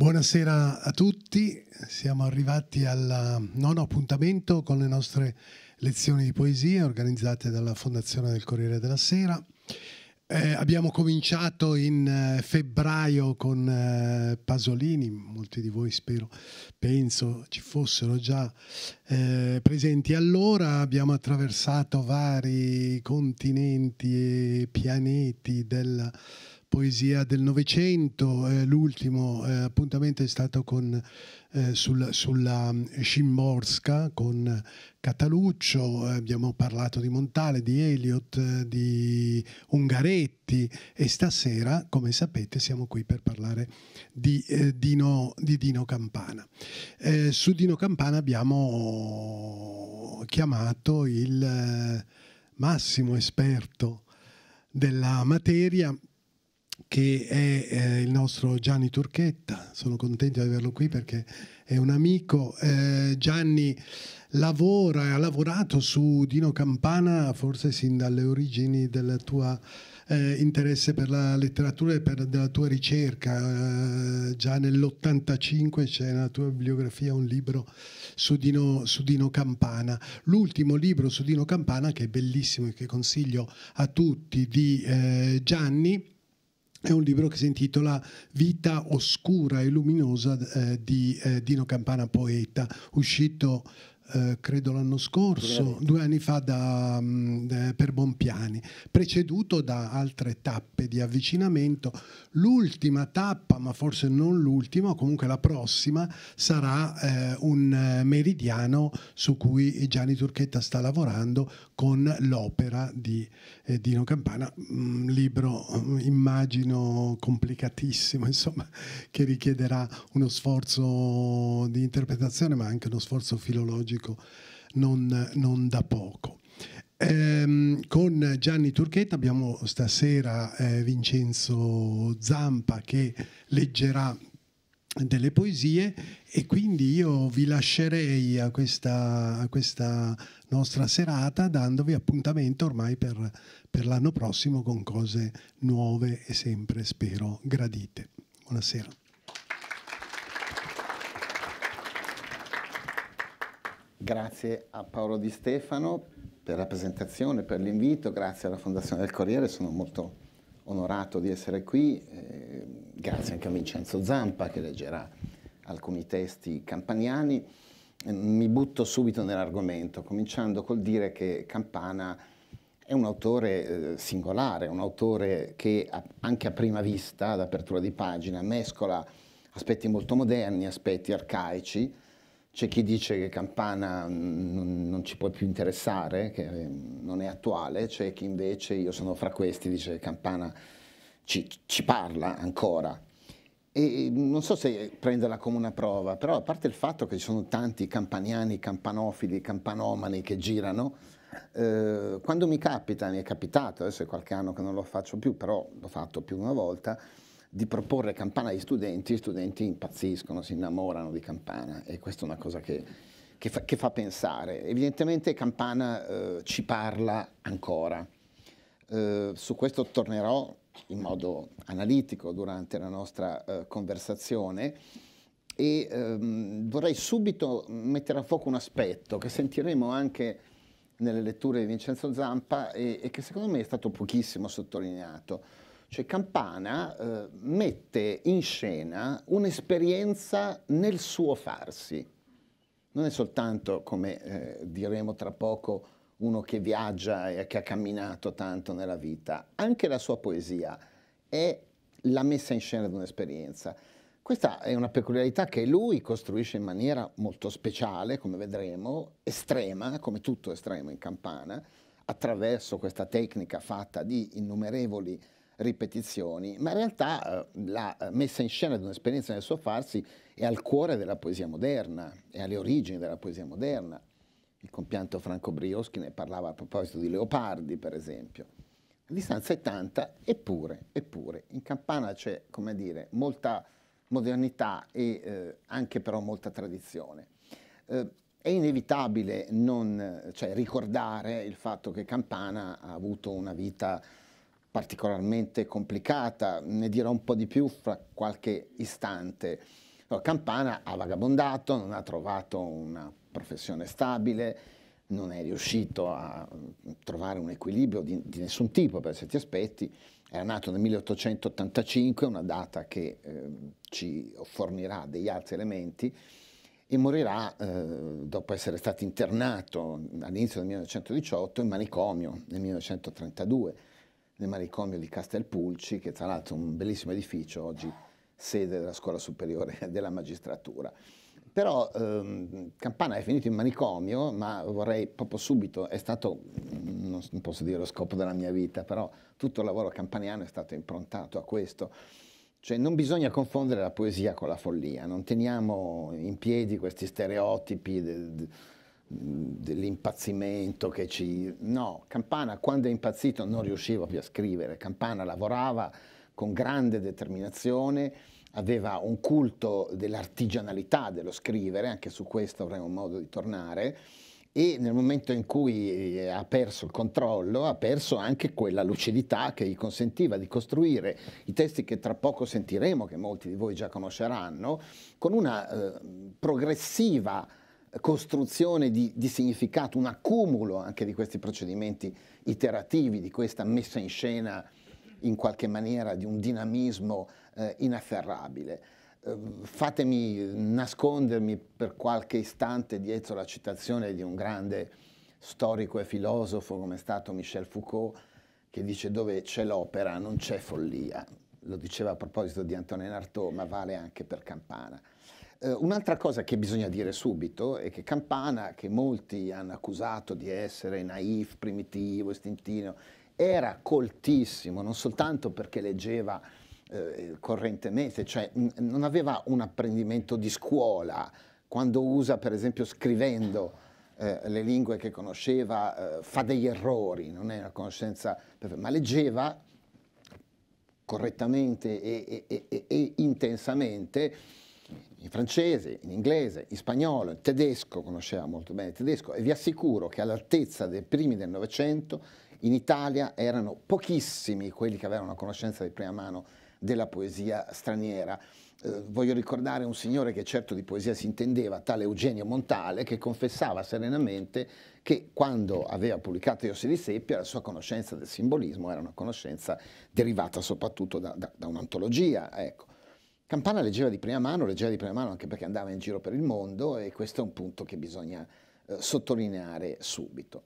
Buonasera a tutti, siamo arrivati al nono appuntamento con le nostre lezioni di poesia organizzate dalla Fondazione del Corriere della Sera. Eh, abbiamo cominciato in eh, febbraio con eh, Pasolini, molti di voi spero, penso ci fossero già eh, presenti allora, abbiamo attraversato vari continenti e pianeti della poesia del Novecento, eh, l'ultimo eh, appuntamento è stato con, eh, sul, sulla Scimborska con Cataluccio, eh, abbiamo parlato di Montale, di Eliot, eh, di Ungaretti e stasera, come sapete, siamo qui per parlare di, eh, Dino, di Dino, Campana. su Dino Campana abbiamo chiamato il massimo esperto della materia che è eh, il nostro Gianni Turchetta. Sono contento di averlo qui perché è un amico. Eh, Gianni lavora e ha lavorato su Dino Campana forse sin dalle origini del tuo eh, interesse per la letteratura e per, della tua ricerca. Eh, già nell'85 c'è nella tua bibliografia un libro su Dino, su Dino Campana. L'ultimo libro su Dino Campana, che è bellissimo e che consiglio a tutti, di eh, Gianni è un libro che si intitola Vita oscura e luminosa eh, di eh, Dino Campana Poeta, uscito eh, credo l'anno scorso, due anni fa da, mh, mm, eh, per Bompiani, preceduto da altre tappe di avvicinamento. L'ultima tappa, ma forse non l'ultima, comunque la prossima, sarà eh, un eh, meridiano su cui Gianni Turchetta sta lavorando con l'opera di eh, Dino Campana, un mm, libro mm, immagino complicatissimo, insomma, che richiederà uno sforzo di interpretazione ma anche uno sforzo filologico non, non da poco. Ehm, con Gianni Turchetta abbiamo stasera eh, Vincenzo Zampa che leggerà delle poesie e quindi io vi lascerei a questa, a questa nostra serata dandovi appuntamento ormai per, per l'anno prossimo con cose nuove e sempre spero gradite. Buonasera. Grazie a Paolo Di Stefano per la presentazione, per l'invito, grazie alla Fondazione del Corriere, sono molto onorato di essere qui, eh, grazie anche a Vincenzo Zampa che leggerà alcuni testi campaniani. Eh, mi butto subito nell'argomento, cominciando col dire che Campana è un autore eh, singolare, un autore che a, anche a prima vista, ad apertura di pagina, mescola aspetti molto moderni, aspetti arcaici, c'è chi dice che Campana non, non, ci può più interessare, che ehm, non è attuale, c'è chi invece, io sono fra questi, dice che Campana ci, ci parla ancora. E ehm, non so se prenderla come una prova, però a parte il fatto che ci sono tanti campaniani, campanofili, campanomani che girano, eh, quando mi capita, mi è capitato, adesso è qualche anno che non lo faccio più, però l'ho fatto più di una volta, di proporre Campana agli studenti, gli studenti impazziscono, si innamorano di Campana e questa è una cosa che, che, fa, che fa, pensare. Evidentemente Campana eh, ci parla ancora. Eh, su questo tornerò in modo analitico durante la nostra eh, conversazione e ehm, vorrei subito mettere a fuoco un aspetto che sentiremo anche nelle letture di Vincenzo Zampa e, e che secondo me è stato pochissimo sottolineato cioè Campana eh, mette in scena un'esperienza nel suo farsi. Non è soltanto, come eh, diremo tra poco, uno che viaggia e che ha camminato tanto nella vita. Anche la sua poesia è la messa in scena di un'esperienza. Questa è una peculiarità che lui costruisce in maniera molto speciale, come vedremo, estrema, come tutto estremo in campana, attraverso questa tecnica fatta di innumerevoli ripetizioni, ma in realtà eh, la eh, messa in scena di un'esperienza nel suo farsi è al cuore della poesia moderna, è alle origini della poesia moderna. Il compianto Franco Brioschi ne parlava a proposito di Leopardi, per esempio. La distanza è tanta, eppure, eppure, in Campana c'è, come dire, molta modernità e eh, anche però molta tradizione. Eh, è inevitabile non, cioè, ricordare il fatto che Campana ha avuto una vita particolarmente complicata, ne dirò un po' di più fra qualche istante. Oh, Campana ha vagabondato, non ha trovato una professione stabile, non è riuscito a trovare un equilibrio di, di nessun tipo per certi aspetti, era nato nel 1885, una data che eh, ci fornirà degli altri elementi, e morirà eh, dopo essere stato internato all'inizio del 1918 in manicomio nel 1932 nel manicomio di Castelpulci, che tra l'altro è un bellissimo edificio, oggi sede della scuola superiore della magistratura. Però ehm, Campana è finito in manicomio, ma vorrei proprio subito, è stato, non posso dire lo scopo della mia vita, però tutto il lavoro campaniano è stato improntato a questo. Cioè non bisogna confondere la poesia con la follia, non teniamo in piedi questi stereotipi. De, de, dell'impazzimento che ci... No, Campana quando è impazzito non riusciva più a scrivere, Campana lavorava con grande determinazione, aveva un culto dell'artigianalità dello scrivere, anche su questo avremo modo di tornare, e nel momento in cui eh, ha perso il controllo ha perso anche quella lucidità che gli consentiva di costruire i testi che tra poco sentiremo, che molti di voi già conosceranno, con una eh, progressiva costruzione di, di, significato, un accumulo anche di questi procedimenti iterativi, di questa messa in scena in qualche maniera di un dinamismo eh, inafferrabile. Eh, fatemi nascondermi per qualche istante dietro la citazione di un grande storico e filosofo come è stato Michel Foucault, che dice dove c'è l'opera non c'è follia. Lo diceva a proposito di Antonin Artaud, ma vale anche per Campana. Eh, un'altra cosa che bisogna dire subito è che Campana, che molti hanno accusato di essere naif, primitivo, istintivo, era coltissimo, non soltanto perché leggeva eh, correntemente, cioè mh, non aveva un apprendimento di scuola, quando usa per esempio scrivendo eh, le lingue che conosceva, eh, fa degli errori, non è una conoscenza ma leggeva correttamente e, e, e, e intensamente in francese, in inglese, in spagnolo, in tedesco, conosceva molto bene il tedesco e vi assicuro che all'altezza dei primi del Novecento in Italia erano pochissimi quelli che avevano una conoscenza di prima mano della poesia straniera. Eh, voglio ricordare un signore che certo di poesia si intendeva, tale Eugenio Montale, che confessava serenamente che quando aveva pubblicato Io di Seppia la sua conoscenza del simbolismo era una conoscenza derivata soprattutto da, da, da un'antologia. Ecco. Campana leggeva di prima mano, leggeva di prima mano anche perché andava in giro per il mondo e questo è un punto che bisogna eh, sottolineare subito.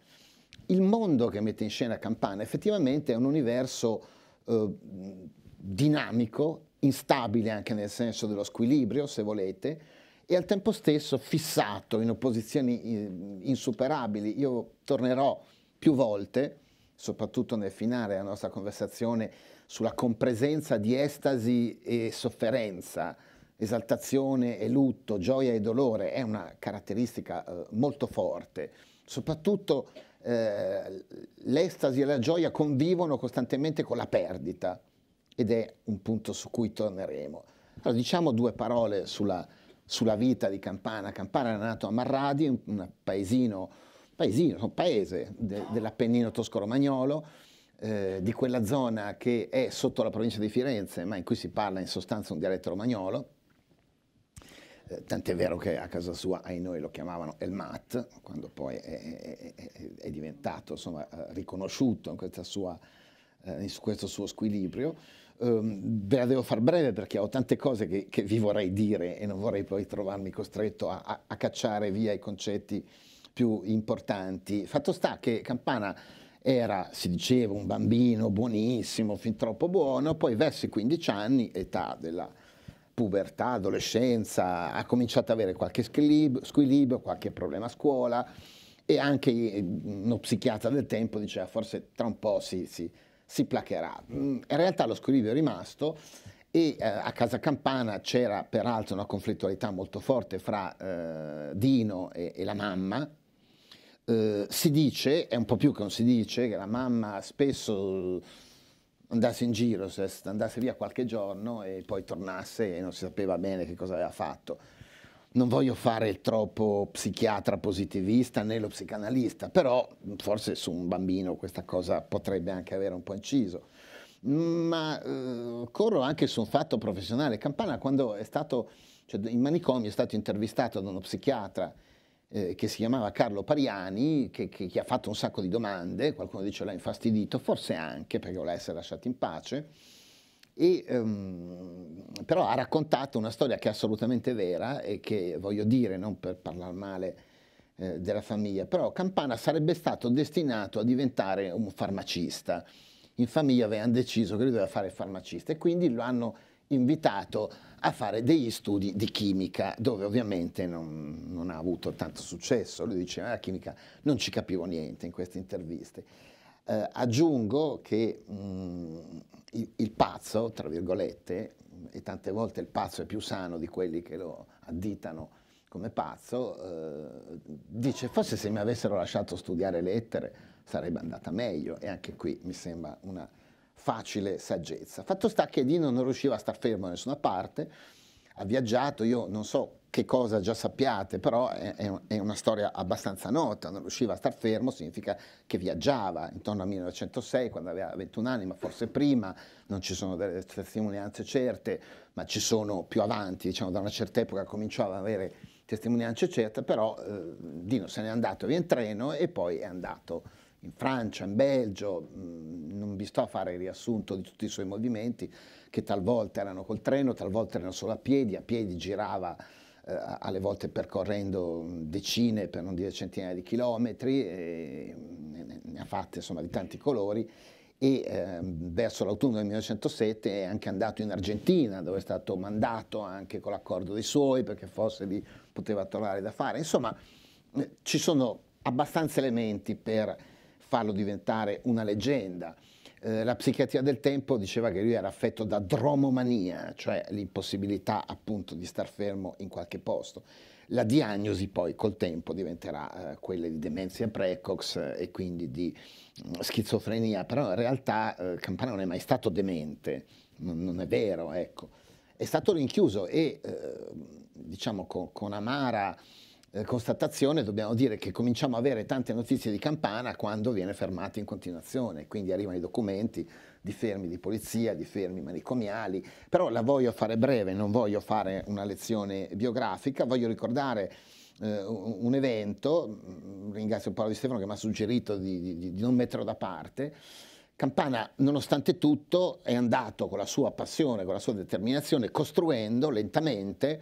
Il mondo che mette in scena Campana effettivamente è un universo eh, dinamico, instabile anche nel senso dello squilibrio, se volete, e al tempo stesso fissato in opposizioni eh, insuperabili. Io tornerò più volte, soprattutto nel finale della nostra conversazione, sulla compresenza di estasi e sofferenza, esaltazione e lutto, gioia e dolore, è una caratteristica eh, molto forte. Soprattutto eh, l'estasi e la gioia convivono costantemente con la perdita ed è un punto su cui torneremo. Allora, diciamo due parole sulla, sulla vita di Campana. Campana è nato a Marradi, un paesino, paesino paese de, dell'Appennino tosco-romagnolo, eh, di quella zona che è sotto la provincia di Firenze, ma in cui si parla in sostanza un dialetto romagnolo. Eh, tant'è vero che a casa sua, ai noi, lo chiamavano El Mat, quando poi è, è, è diventato insomma, eh, riconosciuto in, sua, eh, in questo suo squilibrio. Um, ve la devo far breve perché ho tante cose che, che, vi vorrei dire e non vorrei poi trovarmi costretto a, a, a cacciare via i concetti più importanti. Fatto sta che Campana era, si diceva, un bambino buonissimo, fin troppo buono, poi verso i 15 anni, età della pubertà, adolescenza, ha cominciato ad avere qualche squilibrio, qualche problema a scuola e anche uno psichiatra del tempo diceva forse tra un po' si, si, si placherà. Mm, in realtà lo squilibrio è rimasto e eh, a Casa Campana c'era peraltro una conflittualità molto forte fra eh, Dino e, e la mamma, eh, si dice, è un po' più che non si dice, che la mamma spesso eh, andasse in giro, andasse via qualche giorno e poi tornasse e non si sapeva bene che cosa aveva fatto. Non voglio fare il troppo psichiatra positivista né lo psicanalista, però mm, forse su un bambino questa cosa potrebbe anche avere un po' inciso. Mm, ma eh, corro anche su un fatto professionale. Campana, quando è stato cioè, in manicomio, è stato intervistato da uno psichiatra eh, che si chiamava Carlo Pariani, che, che, che, ha fatto un sacco di domande, qualcuno dice l'ha infastidito, forse anche perché voleva essere lasciato in pace, e, ehm, però ha raccontato una storia che è assolutamente vera e che voglio dire, non per parlare male eh, della famiglia, però Campana sarebbe stato destinato a diventare un farmacista. In famiglia avevano deciso che lui doveva fare il farmacista e quindi lo hanno invitato a fare degli studi di chimica, dove ovviamente non, non ha avuto tanto successo. Lui diceva, la chimica non ci capivo niente in queste interviste. Eh, aggiungo che mh, mm, il, il pazzo, tra virgolette, e tante volte il pazzo è più sano di quelli che lo additano come pazzo, eh, dice forse se mi avessero lasciato studiare lettere sarebbe andata meglio e anche qui mi sembra una facile saggezza. Fatto sta che Dino non riusciva a star fermo da nessuna parte, ha viaggiato, io non so che cosa già sappiate, però è, è, una storia abbastanza nota, non riusciva a star fermo, significa che viaggiava intorno al 1906, quando aveva 21 anni, ma forse prima, non ci sono delle testimonianze certe, ma ci sono più avanti, diciamo da una certa epoca cominciava ad avere testimonianze certe, però eh, Dino se n'è andato via in treno e poi è andato in Francia, in Belgio, mm, non vi sto a fare il riassunto di tutti i suoi movimenti, che talvolta erano col treno, talvolta erano solo a piedi, a piedi girava eh, alle volte percorrendo mm, decine, per non dire centinaia di chilometri, e, mm, ne, ne ha fatte insomma di tanti colori e eh, verso l'autunno del 1907 è anche andato in Argentina dove è stato mandato anche con l'accordo dei suoi perché forse lì poteva trovare da fare. Insomma eh, ci sono abbastanza elementi per farlo diventare una leggenda. Eh, la psichiatria del tempo diceva che lui era affetto da dromomania, cioè l'impossibilità appunto di star fermo in qualche posto. La diagnosi poi col tempo diventerà eh, quella di demenza precox eh, e quindi di mh, mm, schizofrenia, però in realtà eh, Campana non è mai stato demente, non, non è vero, ecco. È stato rinchiuso e eh, diciamo con, con amara eh, constatazione dobbiamo dire che cominciamo a avere tante notizie di campana quando viene fermato in continuazione, quindi arrivano i documenti di fermi di polizia, di fermi manicomiali, però la voglio fare breve, non voglio fare una lezione biografica, voglio ricordare eh, un evento, mm, ringrazio Paolo Di Stefano che mi ha suggerito di, di, di non metterlo da parte, Campana, nonostante tutto, è andato con la sua passione, con la sua determinazione, costruendo lentamente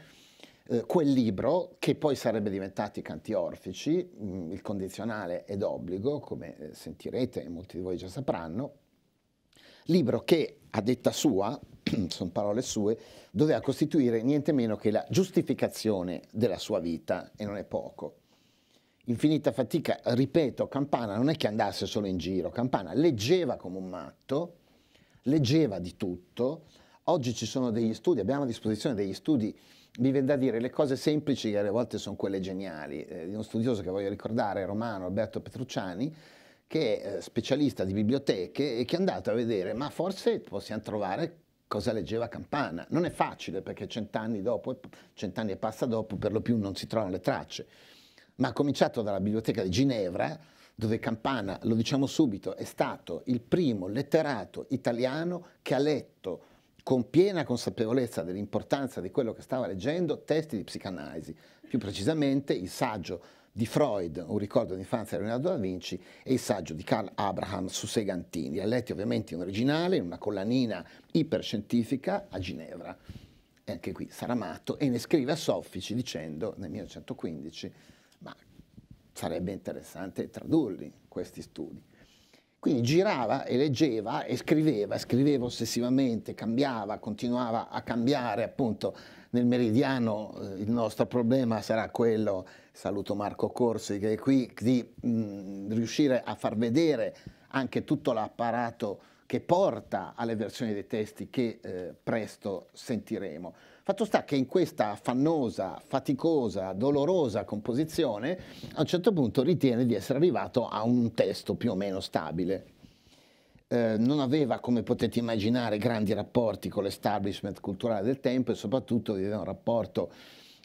eh, quel libro che poi sarebbe diventato i canti orfici, mh, mm, il condizionale ed obbligo, come eh, sentirete e molti di voi già sapranno, libro che a detta sua, sono parole sue, doveva costituire niente meno che la giustificazione della sua vita e non è poco. Infinita fatica, ripeto, Campana non è che andasse solo in giro, Campana leggeva come un matto, leggeva di tutto, oggi ci sono degli studi, abbiamo a disposizione degli studi mi viene da dire le cose semplici che alle volte sono quelle geniali. Eh, uno studioso che voglio ricordare, romano Alberto Petrucciani, che è eh, specialista di biblioteche e che è andato a vedere, ma forse possiamo trovare cosa leggeva Campana. Non è facile perché cent'anni dopo, cent'anni e passa dopo, per lo più non si trovano le tracce. Ma ha cominciato dalla biblioteca di Ginevra, dove Campana, lo diciamo subito, è stato il primo letterato italiano che ha letto con piena consapevolezza dell'importanza di quello che stava leggendo, testi di psicanalisi, più precisamente il saggio di Freud, un ricordo d'infanzia di Leonardo da Vinci, e il saggio di Carl Abraham su Segantini, ha letto ovviamente in originale, in una collanina iperscientifica a Ginevra. E anche qui sarà matto e ne scrive a Soffici dicendo nel 1915, ma sarebbe interessante tradurli questi studi. Quindi girava e leggeva e scriveva, scriveva ossessivamente, cambiava, continuava a cambiare appunto nel meridiano eh, il nostro problema sarà quello, saluto Marco Corsi che è qui, di mh, mm, riuscire a far vedere anche tutto l'apparato che porta alle versioni dei testi che eh, presto sentiremo. Fatto sta che in questa affannosa, faticosa, dolorosa composizione a un certo punto ritiene di essere arrivato a un testo più o meno stabile. Eh, non aveva, come potete immaginare, grandi rapporti con l'establishment culturale del tempo e soprattutto viveva un rapporto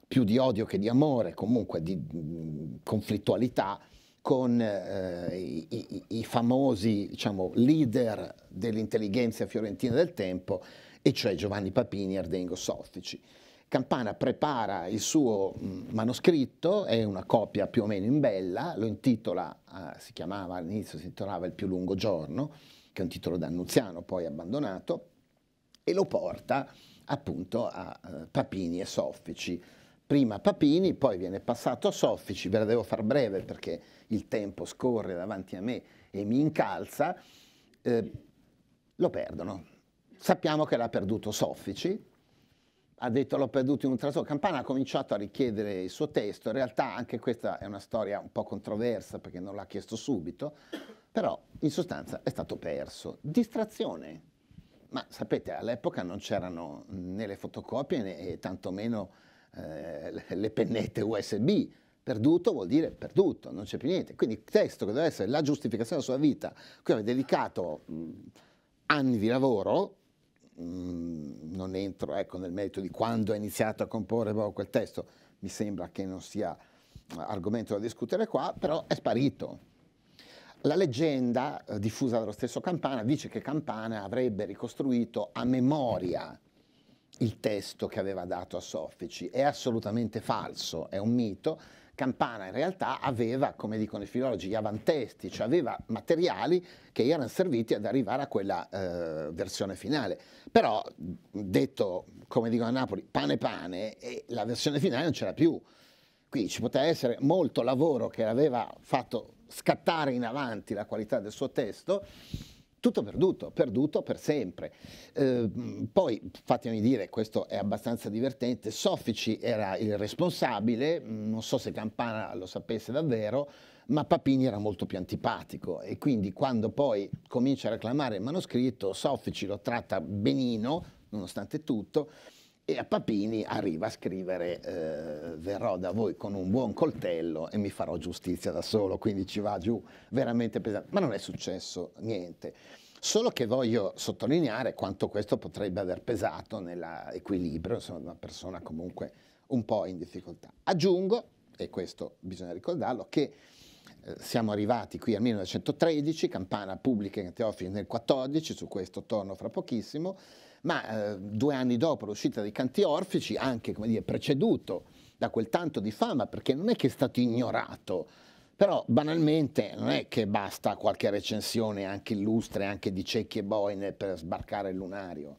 più di odio che di amore, comunque di mh, mm, conflittualità con eh, i, i, famosi diciamo, leader dell'intelligenza fiorentina del tempo, e cioè Giovanni Papini e Ardengo Soffici. Campana prepara il suo manoscritto, è una copia più o meno in bella, lo intitola, ah, si chiamava all'inizio, si intitolava Il più lungo giorno, che è un titolo d'Annunziano, poi abbandonato, e lo porta appunto a eh, Papini e Soffici prima Papini, poi viene passato a Soffici, ve la devo far breve perché il tempo scorre davanti a me e mi incalza, eh, lo perdono. Sappiamo che l'ha perduto Soffici, ha detto l'ho perduto in un trasloco, Campana ha cominciato a richiedere il suo testo, in realtà anche questa è una storia un po' controversa perché non l'ha chiesto subito, però in sostanza è stato perso. Distrazione, ma sapete all'epoca non c'erano né le fotocopie né tantomeno eh, le pennette USB. Perduto vuol dire perduto, non c'è più niente. Quindi il testo che deve essere la giustificazione della sua vita, cui aveva dedicato mh, anni di lavoro, mh, non entro ecco, nel merito di quando ha iniziato a comporre quel testo, mi sembra che non sia argomento da discutere qua, però è sparito. La leggenda eh, diffusa dallo stesso Campana dice che Campana avrebbe ricostruito a memoria il testo che aveva dato a Soffici, è assolutamente falso, è un mito. Campana in realtà aveva, come dicono i filologi, gli avantesti, cioè aveva materiali che gli erano serviti ad arrivare a quella eh, versione finale. Però, detto come dicono a Napoli, pane pane, e la versione finale non c'era più. Quindi ci poteva essere molto lavoro che aveva fatto scattare in avanti la qualità del suo testo, tutto perduto, perduto per sempre. Eh, poi, fatemi dire, questo è abbastanza divertente, Soffici era il responsabile, mm, non so se Campana lo sapesse davvero, ma Papini era molto più antipatico e quindi quando poi comincia a reclamare il manoscritto, Soffici lo tratta benino, nonostante tutto, e a Papini arriva a scrivere eh, verrò da voi con un buon coltello e mi farò giustizia da solo, quindi ci va giù veramente pesante. Ma non è successo niente. Solo che voglio sottolineare quanto questo potrebbe aver pesato nell'equilibrio, sono una persona comunque un po' in difficoltà. Aggiungo, e questo bisogna ricordarlo, che eh, siamo arrivati qui al 1913, Campana pubblica in teofili nel 14, su questo torno fra pochissimo, ma eh, due anni dopo l'uscita dei Canti Orfici, anche dire, preceduto da quel tanto di fama, perché non è che è stato ignorato, però banalmente non è che basta qualche recensione anche illustre, anche di cecchi e boine per sbarcare il lunario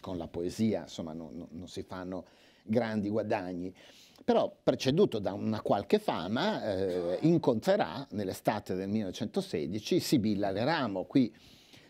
con la poesia, insomma non, non, non si fanno grandi guadagni però preceduto da una qualche fama eh, incontrerà nell'estate del 1916 Sibilla Leramo qui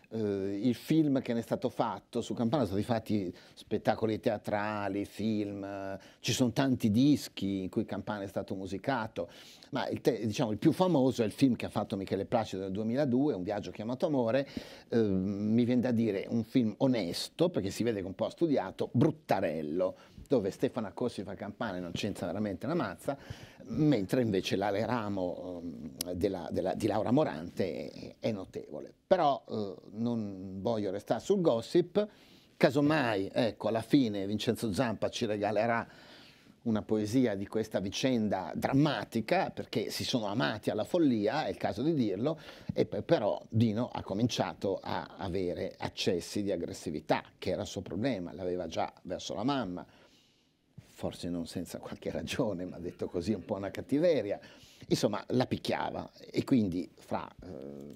eh, il film che ne è stato fatto, su Campana sono stati fatti spettacoli teatrali, film, eh, ci sono tanti dischi in cui Campana è stato musicato, ma il, diciamo, il, più famoso è il film che ha fatto Michele Placido nel 2002, Un viaggio chiamato Amore, eh, mi viene da dire un film onesto, perché si vede che è un po' ha studiato, bruttarello, dove Stefano Accorsi fa campane non c'entra veramente una mazza, mentre invece l'Aleramo ehm, della, della, di Laura Morante è, è notevole. Però eh, non voglio restare sul gossip, casomai ecco, alla fine Vincenzo Zampa ci regalerà una poesia di questa vicenda drammatica, perché si sono amati alla follia, è il caso di dirlo, e però Dino ha cominciato a avere accessi di aggressività, che era il suo problema, l'aveva già verso la mamma, forse non senza qualche ragione, ma detto così è un po' una cattiveria, insomma la picchiava e quindi fra eh,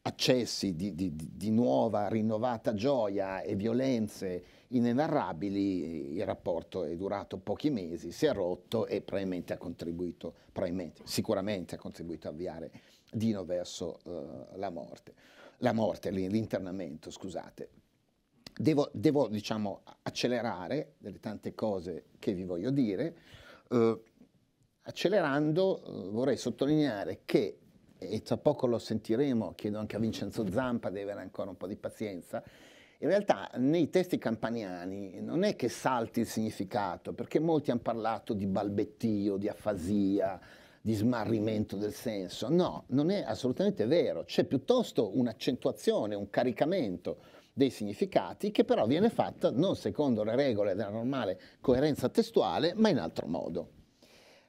accessi di, di, di, nuova, rinnovata gioia e violenze inenarrabili il rapporto è durato pochi mesi, si è rotto e probabilmente ha contribuito, probabilmente, sicuramente ha contribuito a avviare Dino verso eh, la morte, la morte, l'internamento, scusate. Devo, devo diciamo, accelerare delle tante cose che vi voglio dire. Eh, accelerando eh, vorrei sottolineare che, e tra poco lo sentiremo, chiedo anche a Vincenzo Zampa di avere ancora un po' di pazienza, in realtà nei testi campaniani non è che salti il significato, perché molti hanno parlato di balbettio, di afasia, di smarrimento del senso. No, non è assolutamente vero, c'è piuttosto un'accentuazione, un caricamento dei significati, che però viene fatta non secondo le regole della normale coerenza testuale, ma in altro modo.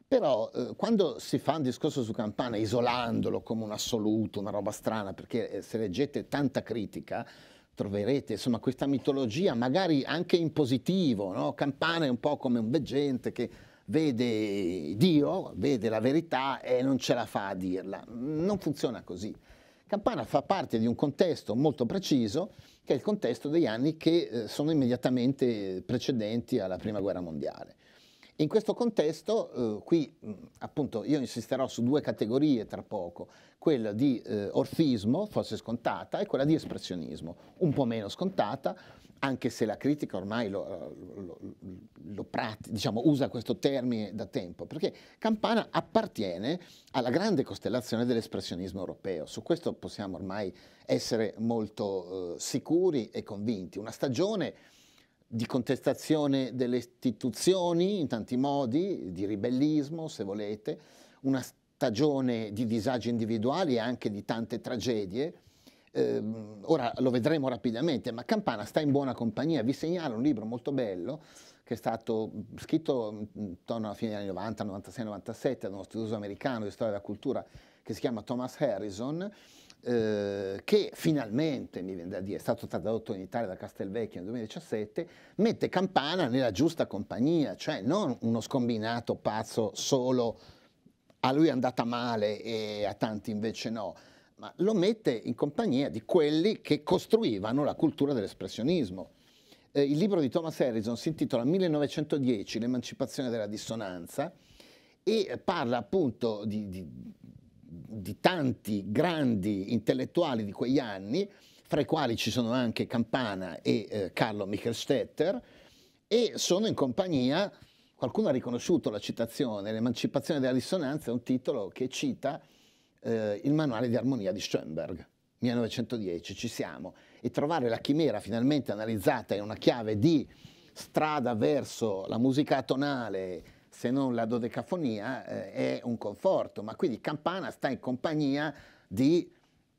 Però eh, quando si fa un discorso su Campana isolandolo come un assoluto, una roba strana, perché eh, se leggete tanta critica, troverete insomma questa mitologia magari anche in positivo, no? Campana è un po' come un veggente che vede Dio, vede la verità e non ce la fa a dirla. Non funziona così. Campana fa parte di un contesto molto preciso che è il contesto degli anni che eh, sono immediatamente precedenti alla Prima Guerra Mondiale. In questo contesto, eh, qui appunto io insisterò su due categorie tra poco, quella di eh, orfismo, forse scontata, e quella di espressionismo, un po' meno scontata, anche se la critica ormai lo, eh, lo, lo, diciamo, usa questo termine da tempo, perché Campana appartiene alla grande costellazione dell'espressionismo europeo. Su questo possiamo ormai essere molto eh, sicuri e convinti. Una stagione di contestazione delle istituzioni in tanti modi, di ribellismo se volete, una stagione di disagi individuali e anche di tante tragedie Ehm, ora lo vedremo rapidamente, ma Campana sta in buona compagnia. Vi segnalo un libro molto bello che è stato scritto intorno alla fine degli anni 90, 96, 97 da uno studioso americano di storia della cultura che si chiama Thomas Harrison, eh, che finalmente, mi viene da dire, è stato tradotto in Italia da Castelvecchio nel 2017, mette Campana nella giusta compagnia, cioè non uno scombinato pazzo solo a lui è andata male e a tanti invece no, ma lo mette in compagnia di quelli che costruivano la cultura dell'espressionismo. Eh, il libro di Thomas Harrison si intitola 1910, l'emancipazione della dissonanza e parla appunto di, di, di tanti grandi intellettuali di quegli anni, fra i quali ci sono anche Campana e eh, Carlo Michelstetter, e sono in compagnia, qualcuno ha riconosciuto la citazione, l'emancipazione della dissonanza è un titolo che cita eh, il manuale di armonia di Schoenberg, 1910, ci siamo, e trovare la chimera finalmente analizzata in una chiave di strada verso la musica atonale, se non la dodecafonia, eh, è un conforto. Ma quindi Campana sta in compagnia di,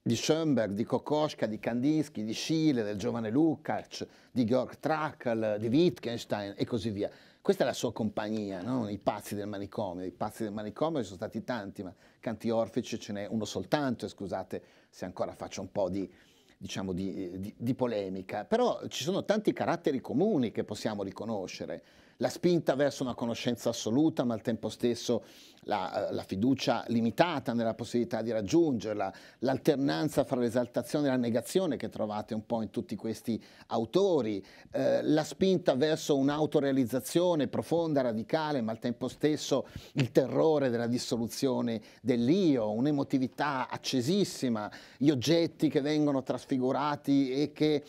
di Schoenberg, di Kokoschka, di Kandinsky, di Schiele, del giovane Lukács, di Georg Trakl, di Wittgenstein e così via. Questa è la sua compagnia, no? i pazzi del manicomio. I pazzi del manicomio sono stati tanti, ma canti orfici ce n'è uno soltanto, e scusate se ancora faccio un po' di, diciamo, di, eh, di, di polemica, però ci sono tanti caratteri comuni che possiamo riconoscere la spinta verso una conoscenza assoluta, ma al tempo stesso la, eh, la fiducia limitata nella possibilità di raggiungerla, l'alternanza fra l'esaltazione e la negazione che trovate un po' in tutti questi autori, eh, la spinta verso un'autorealizzazione profonda, radicale, ma al tempo stesso il terrore della dissoluzione dell'io, un'emotività accesissima, gli oggetti che vengono trasfigurati e che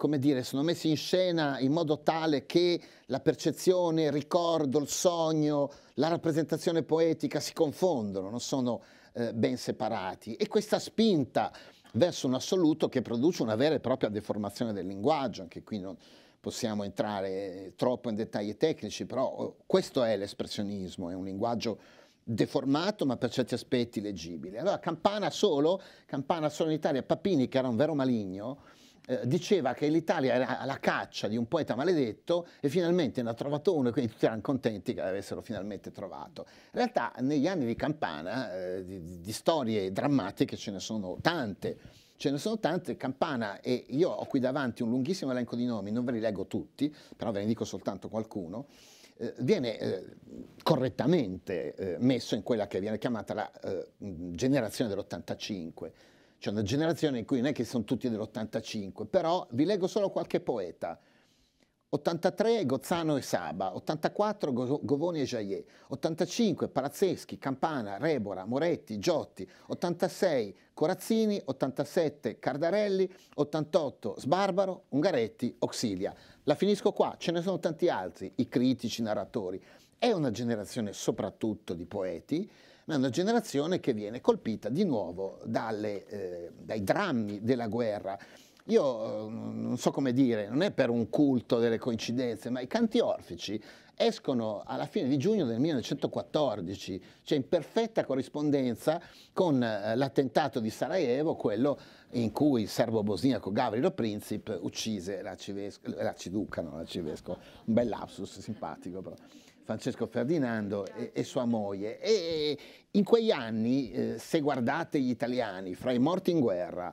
come dire, sono messi in scena in modo tale che la percezione, il ricordo, il sogno, la rappresentazione poetica si confondono, non sono eh, ben separati. E questa spinta verso un assoluto che produce una vera e propria deformazione del linguaggio, anche qui non possiamo entrare eh, troppo in dettagli tecnici, però oh, questo è l'espressionismo, è un linguaggio deformato ma per certi aspetti leggibile. Allora Campana solo, Campana solo in Italia, Papini che era un vero maligno, eh, diceva che l'Italia era alla caccia di un poeta maledetto e finalmente ne ha trovato uno e quindi tutti erano contenti che l'avessero finalmente trovato. In realtà negli anni di Campana eh, di, di storie drammatiche ce ne sono tante. Ce ne sono tante, Campana, e io ho qui davanti un lunghissimo elenco di nomi, non ve li leggo tutti, però ve ne dico soltanto qualcuno eh, viene eh, correttamente eh, messo in quella che viene chiamata la eh, generazione dell'85. C'è una generazione in cui non è che sono tutti dell'85, però vi leggo solo qualche poeta. 83 Gozzano e Saba, 84 Govoni e Jaillet, 85 Palazzeschi, Campana, Rebora, Moretti, Giotti, 86 Corazzini, 87 Cardarelli, 88 Sbarbaro, Ungaretti, Oxilia. La finisco qua, ce ne sono tanti altri, i critici, i narratori è una generazione soprattutto di poeti, ma è una generazione che viene colpita di nuovo dalle, eh, dai drammi della guerra. Io eh, non so come dire, non è per un culto delle coincidenze, ma i canti orfici escono alla fine di giugno del 1914, cioè in perfetta corrispondenza con eh, l'attentato di Sarajevo, quello in cui il serbo bosniaco Gavrilo Princip uccise l'arciduca, no, l'arcivescovo, un bel lapsus simpatico però. Francesco Ferdinando e, e sua moglie. E in quegli anni, eh, se guardate gli italiani, fra i morti in guerra,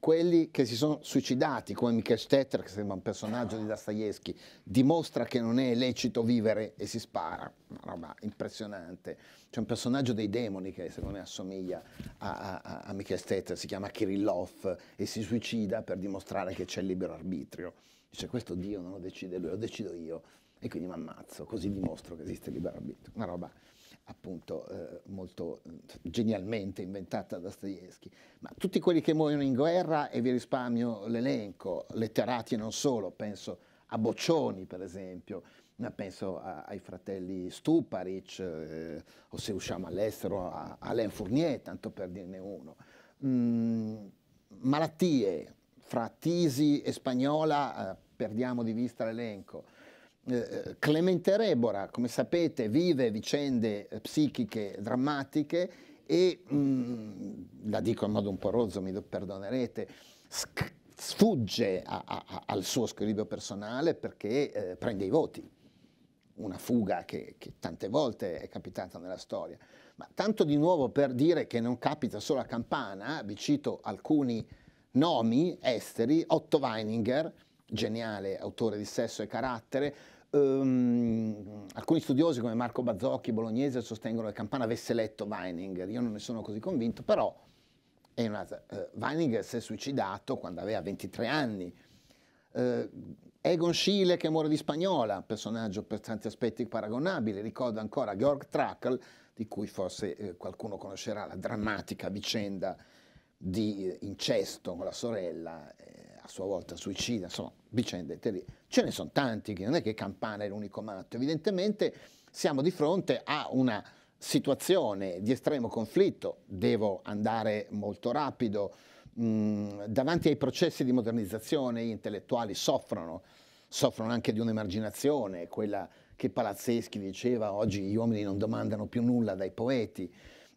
quelli che si sono suicidati, come Michel Stetter, che sembra un personaggio di Dostoevsky, dimostra che non è lecito vivere e si spara. Una roba impressionante. C'è un personaggio dei demoni che secondo me assomiglia a, a, a Michel Stetter, si chiama Kirillov e si suicida per dimostrare che c'è il libero arbitrio. Dice questo Dio non lo decide lui, lo decido io e quindi mi ammazzo, così dimostro che esiste il libero arbitrio. Una roba appunto eh, molto eh, genialmente inventata da Dostoevsky, ma tutti quelli che muoiono in guerra, e vi risparmio l'elenco, letterati e non solo, penso a Boccioni per esempio, ma penso a, ai fratelli Stuparic, eh, o se usciamo all'estero a, Alain Fournier, tanto per dirne uno. Mm, malattie, fra Tisi e Spagnola eh, perdiamo di vista l'elenco eh, eh, Clemente Rebora, come sapete, vive vicende eh, psichiche drammatiche e, mh, mm, la dico in modo un po' rozzo, mi perdonerete, sfugge a, a, al suo squilibrio personale perché eh, prende i voti, una fuga che, che tante volte è capitata nella storia. Ma tanto di nuovo per dire che non capita solo a Campana, vi cito alcuni nomi esteri, Otto Weininger, geniale autore di Sesso e Carattere, Um, alcuni studiosi come Marco Bazzocchi, bolognese, sostengono che Campana avesse letto Weininger, io non ne sono così convinto, però è una, uh, Weininger si è suicidato quando aveva 23 anni. Uh, Egon Schiele che muore di spagnola, personaggio per tanti aspetti paragonabile, Ricordo ancora Georg Trakl, di cui forse eh, qualcuno conoscerà la drammatica vicenda di eh, incesto con la sorella, eh, a sua volta suicida, insomma vicende terribili. Ce ne sono tanti, non è che Campana è l'unico matto, evidentemente siamo di fronte a una situazione di estremo conflitto, devo andare molto rapido, mh, mm, davanti ai processi di modernizzazione gli intellettuali soffrono, soffrono anche di un'emarginazione, quella che Palazzeschi diceva oggi gli uomini non domandano più nulla dai poeti,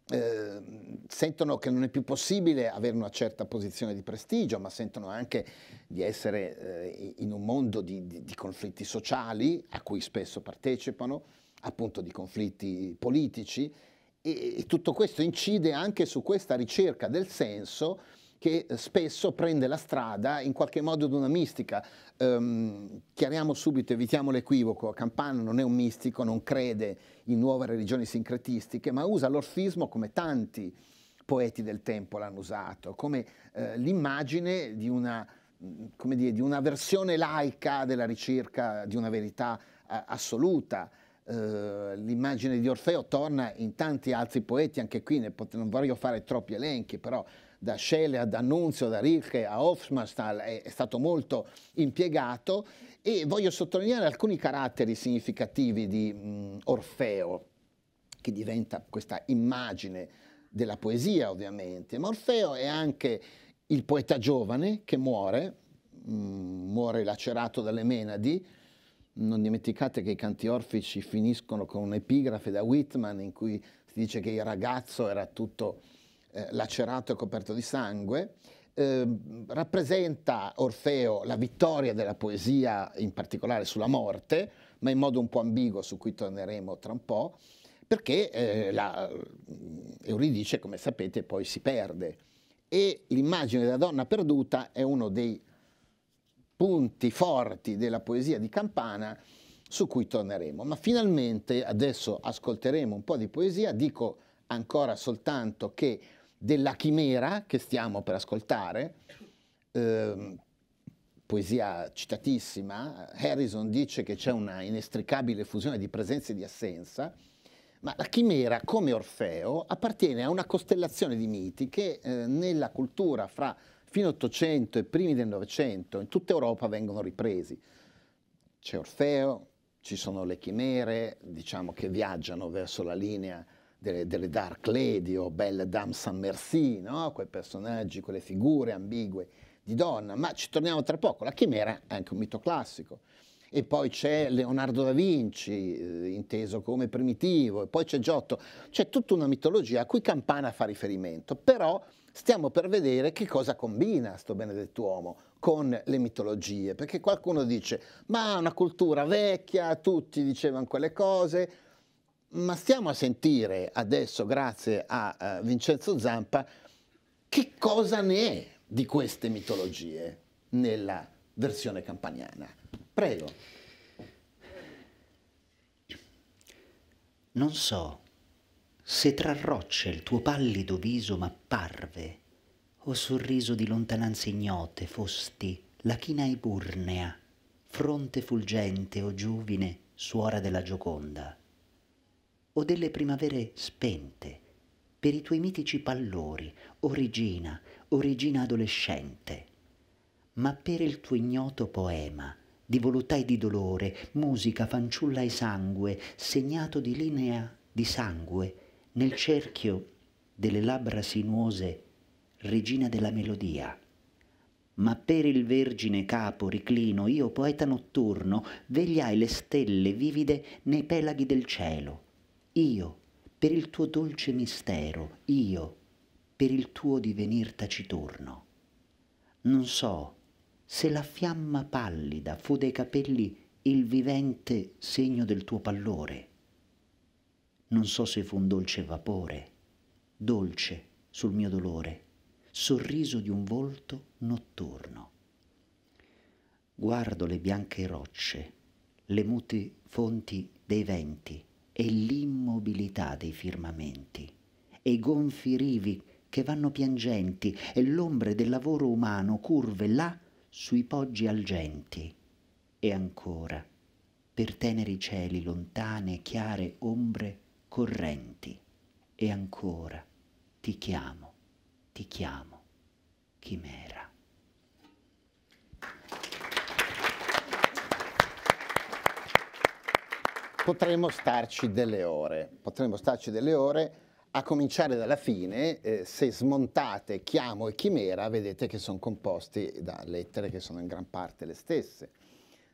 eh, sentono che non è più possibile avere una certa posizione di prestigio, ma sentono anche di essere eh, in un mondo di, di, di conflitti sociali a cui spesso partecipano, appunto di conflitti politici, e, tutto questo incide anche su questa ricerca del senso che eh, spesso prende la strada in qualche modo di una mistica. Um, chiariamo subito, evitiamo l'equivoco, Campano non è un mistico, non crede in nuove religioni sincretistiche, ma usa l'orfismo come tanti poeti del tempo l'hanno usato, come eh, l'immagine di una, mm, dire, di una, versione laica della ricerca di una verità eh, assoluta. Uh, l'immagine di Orfeo torna in tanti altri poeti, anche qui ne non voglio fare troppi elenchi, però da Scele ad Annunzio, da Rilke a Hofmannsthal, è, è stato molto impiegato e voglio sottolineare alcuni caratteri significativi di mh, mm, Orfeo, che diventa questa immagine della poesia ovviamente, ma Orfeo è anche il poeta giovane che muore, mh, mm, muore lacerato dalle Menadi, non dimenticate che i canti orfici finiscono con un'epigrafe da Whitman in cui si dice che il ragazzo era tutto eh, lacerato e coperto di sangue. Eh, rappresenta Orfeo la vittoria della poesia, in particolare sulla morte, ma in modo un po' ambiguo, su cui torneremo tra un po', perché eh, la, mm, Euridice, come sapete, poi si perde. E l'immagine della donna perduta è uno dei punti forti della poesia di Campana, su cui torneremo. Ma finalmente adesso ascolteremo un po' di poesia, dico ancora soltanto che della chimera che stiamo per ascoltare, eh, poesia citatissima, Harrison dice che c'è una inestricabile fusione di presenza e di assenza, ma la chimera, come Orfeo, appartiene a una costellazione di miti che eh, nella cultura fra fine 800 e primi del 900 in tutta Europa vengono ripresi. C'è Orfeo, ci sono le chimere, diciamo che viaggiano verso la linea delle, delle Dark Lady o Belle Dame Saint Merci, no? quei personaggi, quelle figure ambigue di donna, ma ci torniamo tra poco, la chimera è anche un mito classico. E poi c'è Leonardo da Vinci, eh, inteso come primitivo, e poi c'è Giotto, c'è tutta una mitologia a cui Campana fa riferimento, però stiamo per vedere che cosa combina sto benedetto uomo con le mitologie, perché qualcuno dice ma una cultura vecchia, tutti dicevano quelle cose, ma stiamo a sentire adesso, grazie a uh, Vincenzo Zampa, che cosa ne è di queste mitologie nella versione campaniana. Prego. Non so se tra rocce il tuo pallido viso m'apparve, o sorriso di lontananze ignote fosti la china eburnea, fronte fulgente o giovine suora della Gioconda o delle primavere spente, per i tuoi mitici pallori, origina, origina adolescente, ma per il tuo ignoto poema, di voluttà e di dolore, musica, fanciulla e sangue, segnato di linea di sangue, nel cerchio delle labbra sinuose, regina della melodia. Ma per il vergine capo riclino, io poeta notturno, vegliai le stelle vivide nei pelaghi del cielo, io, per il tuo dolce mistero, io, per il tuo divenir taciturno. Non so se la fiamma pallida fu dei capelli il vivente segno del tuo pallore. Non so se fu un dolce vapore, dolce sul mio dolore, sorriso di un volto notturno. Guardo le bianche rocce, le mute fonti dei venti, e l'immobilità dei firmamenti, e i gonfi rivi che vanno piangenti, e l'ombre del lavoro umano curve là sui poggi algenti. E ancora, per teneri cieli lontane, chiare ombre correnti. E ancora, ti chiamo, ti chiamo, chimera. potremmo starci delle ore, potremmo starci delle ore a cominciare dalla fine, eh, se smontate chiamo e chimera, vedete che sono composti da lettere che sono in gran parte le stesse.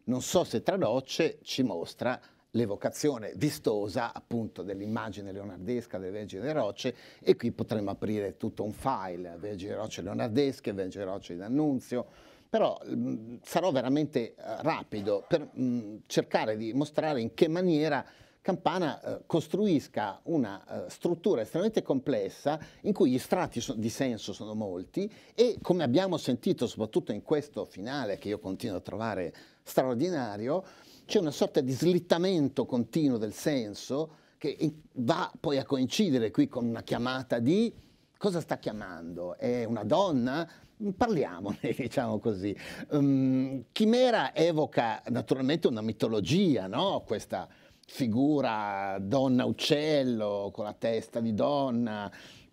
Non so se tradocce ci mostra l'evocazione vistosa appunto dell'immagine leonardesca delle Vergini Rocce e qui potremmo aprire tutto un file, Vergine Rocce leonardesche, Vergine Rocce d'Annunzio, però mh, sarò veramente eh, rapido per mh, cercare di mostrare in che maniera Campana eh, costruisca una eh, struttura estremamente complessa in cui gli strati so di senso sono molti e come abbiamo sentito soprattutto in questo finale che io continuo a trovare straordinario, c'è una sorta di slittamento continuo del senso che va poi a coincidere qui con una chiamata di cosa sta chiamando? È una donna? parliamone, diciamo così. Um, Chimera evoca naturalmente una mitologia, no? questa figura donna uccello con la testa di donna,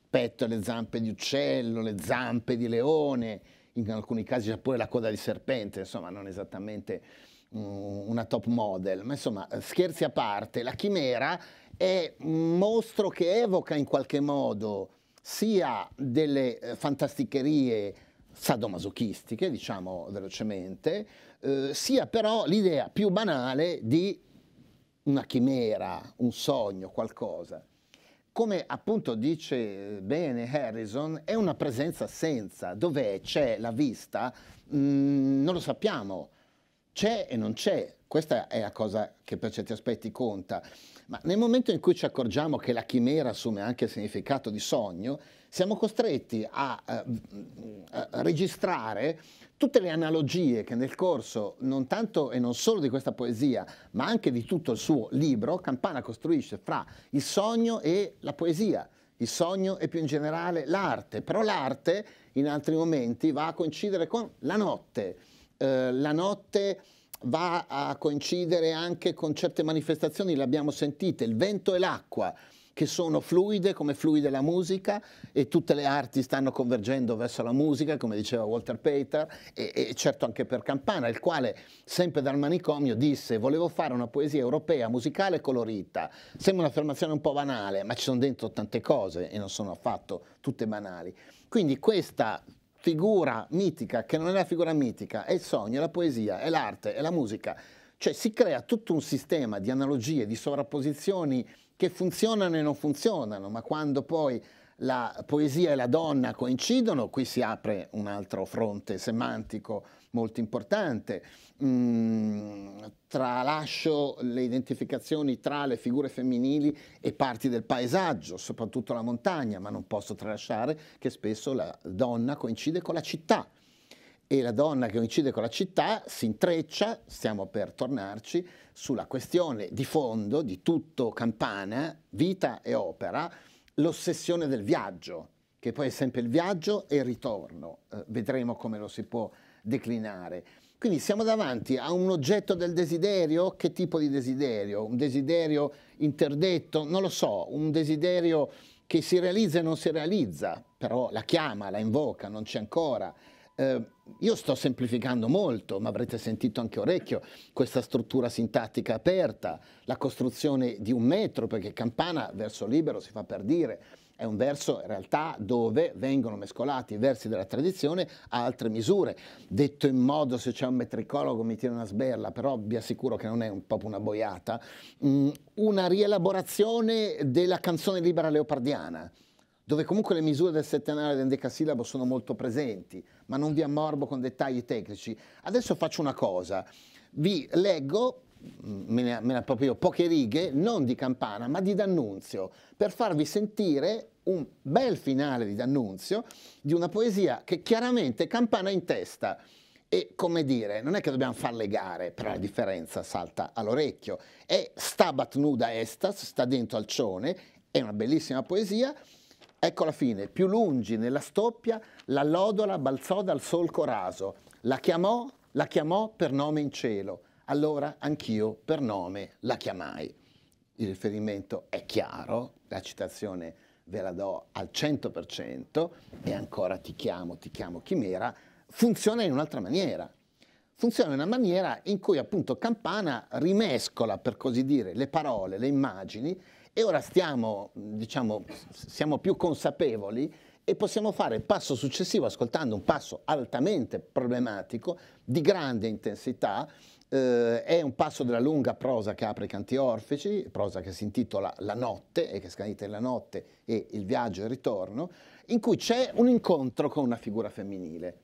petto e le zampe di uccello, le zampe di leone, in alcuni casi c'è pure la coda di serpente, insomma non esattamente mm, una top model, ma insomma scherzi a parte, la chimera è un mostro che evoca in qualche modo sia delle eh, fantasticherie sadomasochistiche, diciamo velocemente, eh, sia però l'idea più banale di una chimera, un sogno, qualcosa. Come appunto dice bene Harrison, è una presenza senza, dov'è, c'è la vista, mm, non lo sappiamo, c'è e non c'è, questa è la cosa che per certi aspetti conta, ma nel momento in cui ci accorgiamo che la chimera assume anche il significato di sogno, siamo costretti a, a, eh, a registrare tutte le analogie che nel corso, non tanto e non solo di questa poesia, ma anche di tutto il suo libro, Campana costruisce fra il sogno e la poesia, il sogno e più in generale l'arte, però l'arte in altri momenti va a coincidere con la notte, eh, la notte va a coincidere anche con certe manifestazioni, le abbiamo sentite, il vento e l'acqua, che sono fluide come fluide la musica e tutte le arti stanno convergendo verso la musica, come diceva Walter Pater, e, e certo anche per Campana, il quale sempre dal manicomio disse volevo fare una poesia europea, musicale e colorita. Sembra un'affermazione un po' banale, ma ci sono dentro tante cose e non sono affatto tutte banali. Quindi questa figura mitica, che non è la figura mitica, è il sogno, è la poesia, è l'arte, è la musica. Cioè si crea tutto un sistema di analogie, di sovrapposizioni che funzionano e non funzionano, ma quando poi la poesia e la donna coincidono, qui si apre un altro fronte semantico molto importante. Mm, tralascio le identificazioni tra le figure femminili e parti del paesaggio, soprattutto la montagna, ma non posso tralasciare che spesso la donna coincide con la città, e la donna che coincide con la città si intreccia, stiamo per tornarci, sulla questione di fondo di tutto Campana, vita e opera, l'ossessione del viaggio, che poi è sempre il viaggio e il ritorno, eh, vedremo come lo si può declinare. Quindi siamo davanti a un oggetto del desiderio, che tipo di desiderio? Un desiderio interdetto? Non lo so, un desiderio che si realizza e non si realizza, però la chiama, la invoca, non c'è ancora eh, io sto semplificando molto, ma avrete sentito anche orecchio, questa struttura sintattica aperta, la costruzione di un metro, perché campana, verso libero si fa per dire, è un verso in realtà dove vengono mescolati i versi della tradizione a altre misure. Detto in modo, se c'è un metricologo mi tiene una sberla, però vi assicuro che non è un, proprio una boiata, mh, mm, una rielaborazione della canzone libera leopardiana, dove comunque le misure del settenale del decasillabo sono molto presenti, ma non vi ammorbo con dettagli tecnici. Adesso faccio una cosa, vi leggo, mm, me ne, me ne proprio poche righe, non di Campana, ma di D'Annunzio, per farvi sentire un bel finale di D'Annunzio, di una poesia che chiaramente Campana in testa. E come dire, non è che dobbiamo far le gare, però la differenza salta all'orecchio. È Stabat nuda estas, sta dentro al cione, è una bellissima poesia, Ecco la fine, più lungi nella stoppia la lodola balzò dal solco raso, la chiamò, la chiamò per nome in cielo, allora anch'io per nome la chiamai. Il riferimento è chiaro, la citazione ve la do al 100% e ancora ti chiamo, ti chiamo chimera, funziona in un'altra maniera. Funziona in una maniera in cui appunto Campana rimescola, per così dire, le parole, le immagini e ora stiamo, diciamo, siamo più consapevoli e possiamo fare il passo successivo ascoltando un passo altamente problematico, di grande intensità, eh, è un passo della lunga prosa che apre i canti orfici, prosa che si intitola La notte e che scanite la notte e il viaggio e il ritorno, in cui c'è un incontro con una figura femminile.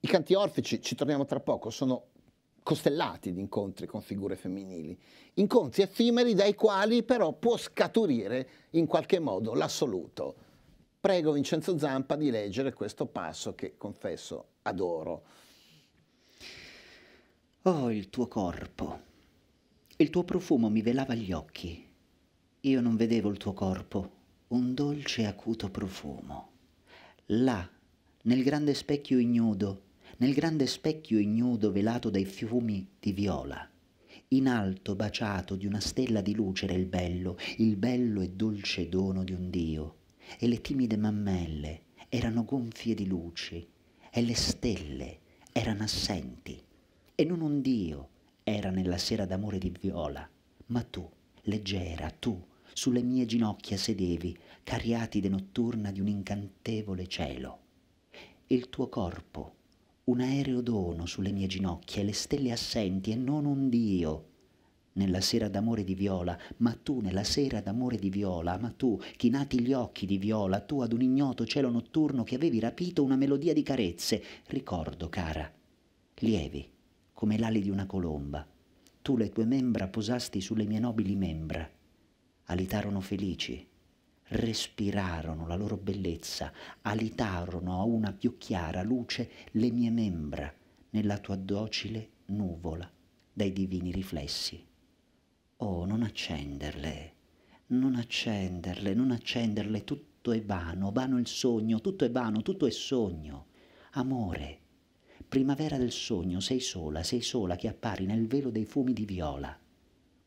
I canti orfici, ci torniamo tra poco, sono costellati di incontri con figure femminili, incontri effimeri dai quali però può scaturire in qualche modo l'assoluto. Prego Vincenzo Zampa di leggere questo passo che confesso adoro. Oh, il tuo corpo. Il tuo profumo mi velava gli occhi. Io non vedevo il tuo corpo, un dolce e acuto profumo. Là, nel grande specchio ignudo, nel grande specchio ignudo velato dai fiumi di viola. In alto baciato di una stella di luce era il bello, il bello e dolce dono di un Dio, e le timide mammelle erano gonfie di luci, e le stelle erano assenti, e non un Dio era nella sera d'amore di viola, ma tu, leggera, tu, sulle mie ginocchia sedevi, cariatide notturna di un incantevole cielo. Il tuo corpo, un aereo dono sulle mie ginocchia e le stelle assenti e non un Dio. Nella sera d'amore di viola, ma tu nella sera d'amore di viola, ma tu, chinati gli occhi di viola, tu ad un ignoto cielo notturno che avevi rapito una melodia di carezze, ricordo, cara, lievi, come l'ali di una colomba. Tu le tue membra posasti sulle mie nobili membra, alitarono felici, respirarono la loro bellezza, alitarono a una più chiara luce le mie membra nella tua docile nuvola dai divini riflessi. Oh, non accenderle, non accenderle, non accenderle, tutto è vano, vano il sogno, tutto è vano, tutto è sogno. Amore, primavera del sogno, sei sola, sei sola che appari nel velo dei fumi di viola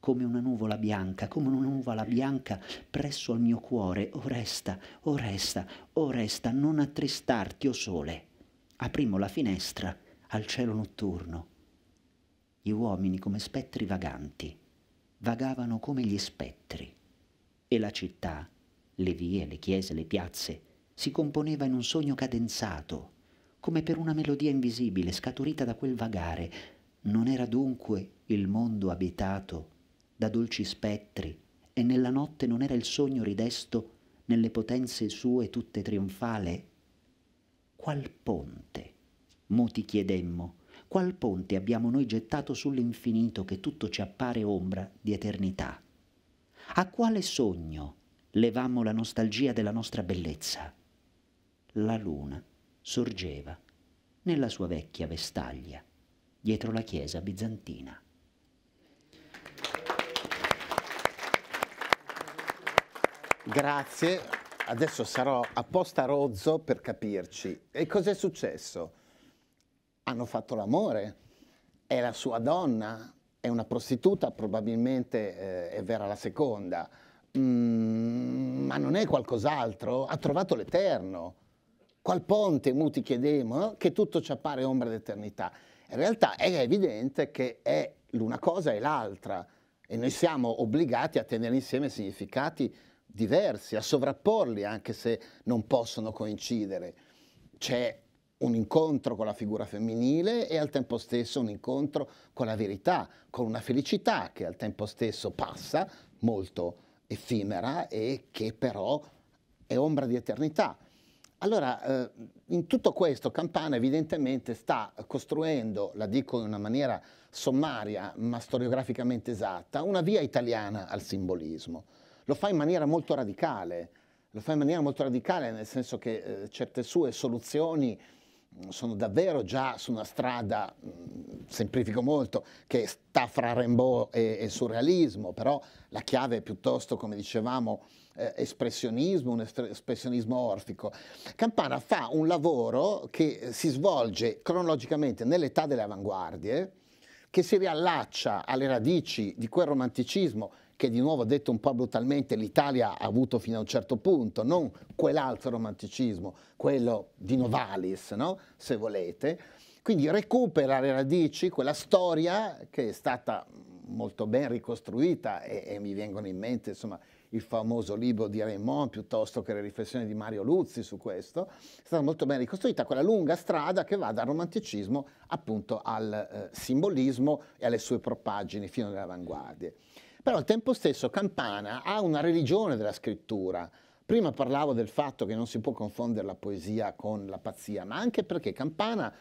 come una nuvola bianca, come una nuvola bianca presso al mio cuore, o oh, resta, o oh, resta, o oh, resta, non attristarti, o sole. Aprimo la finestra al cielo notturno. Gli uomini come spettri vaganti vagavano come gli spettri e la città, le vie, le chiese, le piazze, si componeva in un sogno cadenzato, come per una melodia invisibile scaturita da quel vagare. Non era dunque il mondo abitato da dolci spettri, e nella notte non era il sogno ridesto nelle potenze sue tutte trionfale? Qual ponte, mo ti chiedemmo, qual ponte abbiamo noi gettato sull'infinito che tutto ci appare ombra di eternità? A quale sogno levammo la nostalgia della nostra bellezza? La luna sorgeva nella sua vecchia vestaglia dietro la chiesa bizantina. Grazie. Adesso sarò apposta rozzo per capirci. E cos'è successo? Hanno fatto l'amore. È la sua donna. È una prostituta, probabilmente eh, è vera la seconda. Mm, ma non è qualcos'altro? Ha trovato l'Eterno. Qual ponte muti chiedemo, eh? che tutto ci appare ombra d'eternità. In realtà è evidente che è l'una cosa e l'altra e noi siamo obbligati a tenere insieme significati diversi, a sovrapporli anche se non possono coincidere. C'è un incontro con la figura femminile e al tempo stesso un incontro con la verità, con una felicità che al tempo stesso passa, molto effimera e che però è ombra di eternità. Allora, eh, in tutto questo Campana evidentemente sta costruendo, la dico in una maniera sommaria ma storiograficamente esatta, una via italiana al simbolismo lo fa in maniera molto radicale, lo fa in maniera molto radicale nel senso che eh, certe sue soluzioni mm, sono davvero già su una strada, mh, mm, semplifico molto, che sta fra Rimbaud e, e surrealismo, però la chiave è piuttosto, come dicevamo, eh, espressionismo, un espressionismo orfico. Campana fa un lavoro che si svolge cronologicamente nell'età delle avanguardie, che si riallaccia alle radici di quel romanticismo che di nuovo detto un po' brutalmente l'Italia ha avuto fino a un certo punto, non quell'altro romanticismo, quello di Novalis, no? se volete. Quindi recupera le radici, quella storia che è stata molto ben ricostruita e, e mi vengono in mente insomma, il famoso libro di Raymond piuttosto che le riflessioni di Mario Luzzi su questo, è stata molto ben ricostruita quella lunga strada che va dal romanticismo appunto al eh, simbolismo e alle sue propaggini fino alle avanguardie. Però al tempo stesso Campana ha una religione della scrittura. Prima parlavo del fatto che non si può confondere la poesia con la pazzia, ma anche perché Campana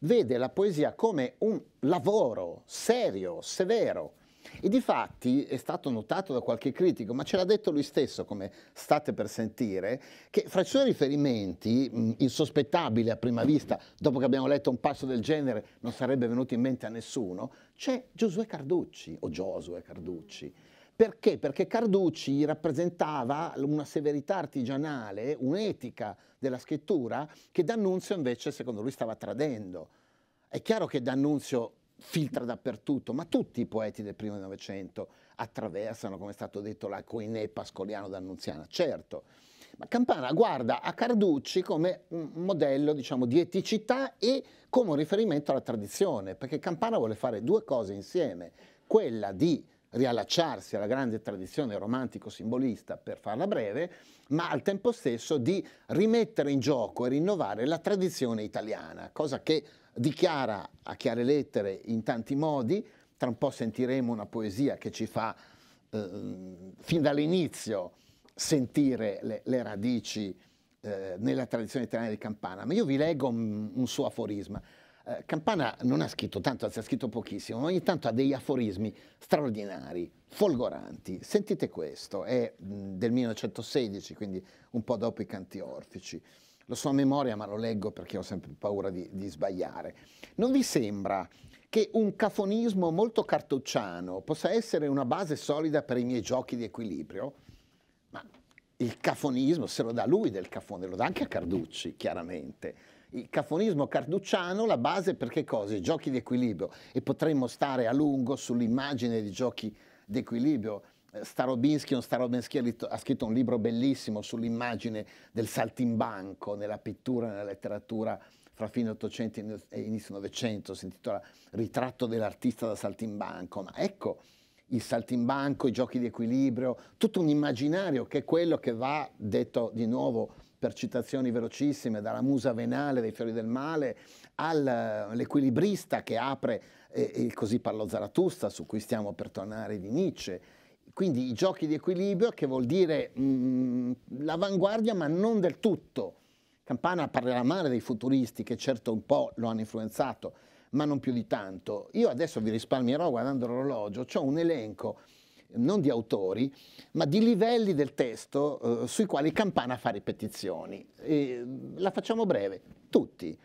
vede la poesia come un lavoro serio, severo, e di fatti è stato notato da qualche critico, ma ce l'ha detto lui stesso, come state per sentire, che fra i suoi riferimenti, mh, mm, insospettabili a prima vista, dopo che abbiamo letto un passo del genere, non sarebbe venuto in mente a nessuno, c'è Giosuè Carducci, o Giosuè Carducci. Perché? Perché Carducci rappresentava una severità artigianale, un'etica della scrittura che D'Annunzio invece secondo lui stava tradendo. È chiaro che D'Annunzio filtra dappertutto, ma tutti i poeti del primo Novecento attraversano, come è stato detto, la coinè pascoliano-d'annunziana, certo. Ma Campana guarda a Carducci come un modello diciamo, di eticità e come un riferimento alla tradizione, perché Campana vuole fare due cose insieme, quella di riallacciarsi alla grande tradizione romantico-simbolista, per farla breve, ma al tempo stesso di rimettere in gioco e rinnovare la tradizione italiana, cosa che dichiara a chiare lettere in tanti modi, tra un po' sentiremo una poesia che ci fa eh, fin dall'inizio sentire le, le radici eh, nella tradizione italiana di Campana, ma io vi leggo un, un suo aforisma. Eh, Campana non ha scritto tanto, anzi ha scritto pochissimo, ma ogni tanto ha degli aforismi straordinari, folgoranti. Sentite questo, è mh, mm, del 1916, quindi un po' dopo i canti orfici lo so a memoria ma lo leggo perché ho sempre paura di, di sbagliare. Non vi sembra che un cafonismo molto cartucciano possa essere una base solida per i miei giochi di equilibrio? Ma il cafonismo se lo dà lui del cafone, lo dà anche a Carducci, chiaramente. Il cafonismo carducciano, la base per che cosa? I giochi di equilibrio. E potremmo stare a lungo sull'immagine di giochi di equilibrio. Starobinsky, un Starobinsky ha scritto un libro bellissimo sull'immagine del saltimbanco nella pittura e nella letteratura fra fine 800 e inizio 900, si intitola Ritratto dell'artista da saltimbanco. Ma ecco il saltimbanco, i giochi di equilibrio, tutto un immaginario che è quello che va, detto di nuovo per citazioni velocissime, dalla musa venale dei fiori del male all'equilibrista eh, che apre, e, eh, e così parlo Zaratustra, su cui stiamo per tornare di Nietzsche, quindi i giochi di equilibrio che vuol dire mm, l'avanguardia ma non del tutto. Campana parlerà male dei futuristi che certo un po' lo hanno influenzato, ma non più di tanto. Io adesso vi risparmierò guardando l'orologio, ho un elenco non di autori, ma di livelli del testo eh, sui quali Campana fa ripetizioni. E la facciamo breve, tutti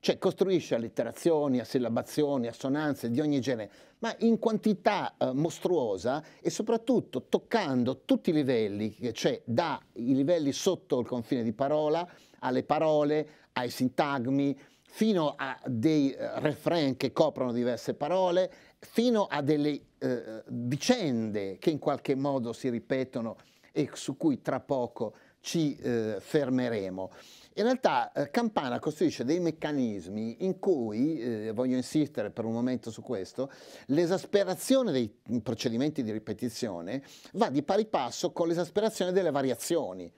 cioè costruisce allitterazioni, assillabazioni, assonanze di ogni genere, ma in quantità eh, mostruosa e soprattutto toccando tutti i livelli, cioè dai livelli sotto il confine di parola alle parole, ai sintagmi, fino a dei eh, refrain che coprono diverse parole, fino a delle eh, vicende che in qualche modo si ripetono e su cui tra poco ci eh, fermeremo. In realtà eh, Campana costruisce dei meccanismi in cui, eh, voglio insistere per un momento su questo, l'esasperazione dei procedimenti di ripetizione va di pari passo con l'esasperazione delle variazioni.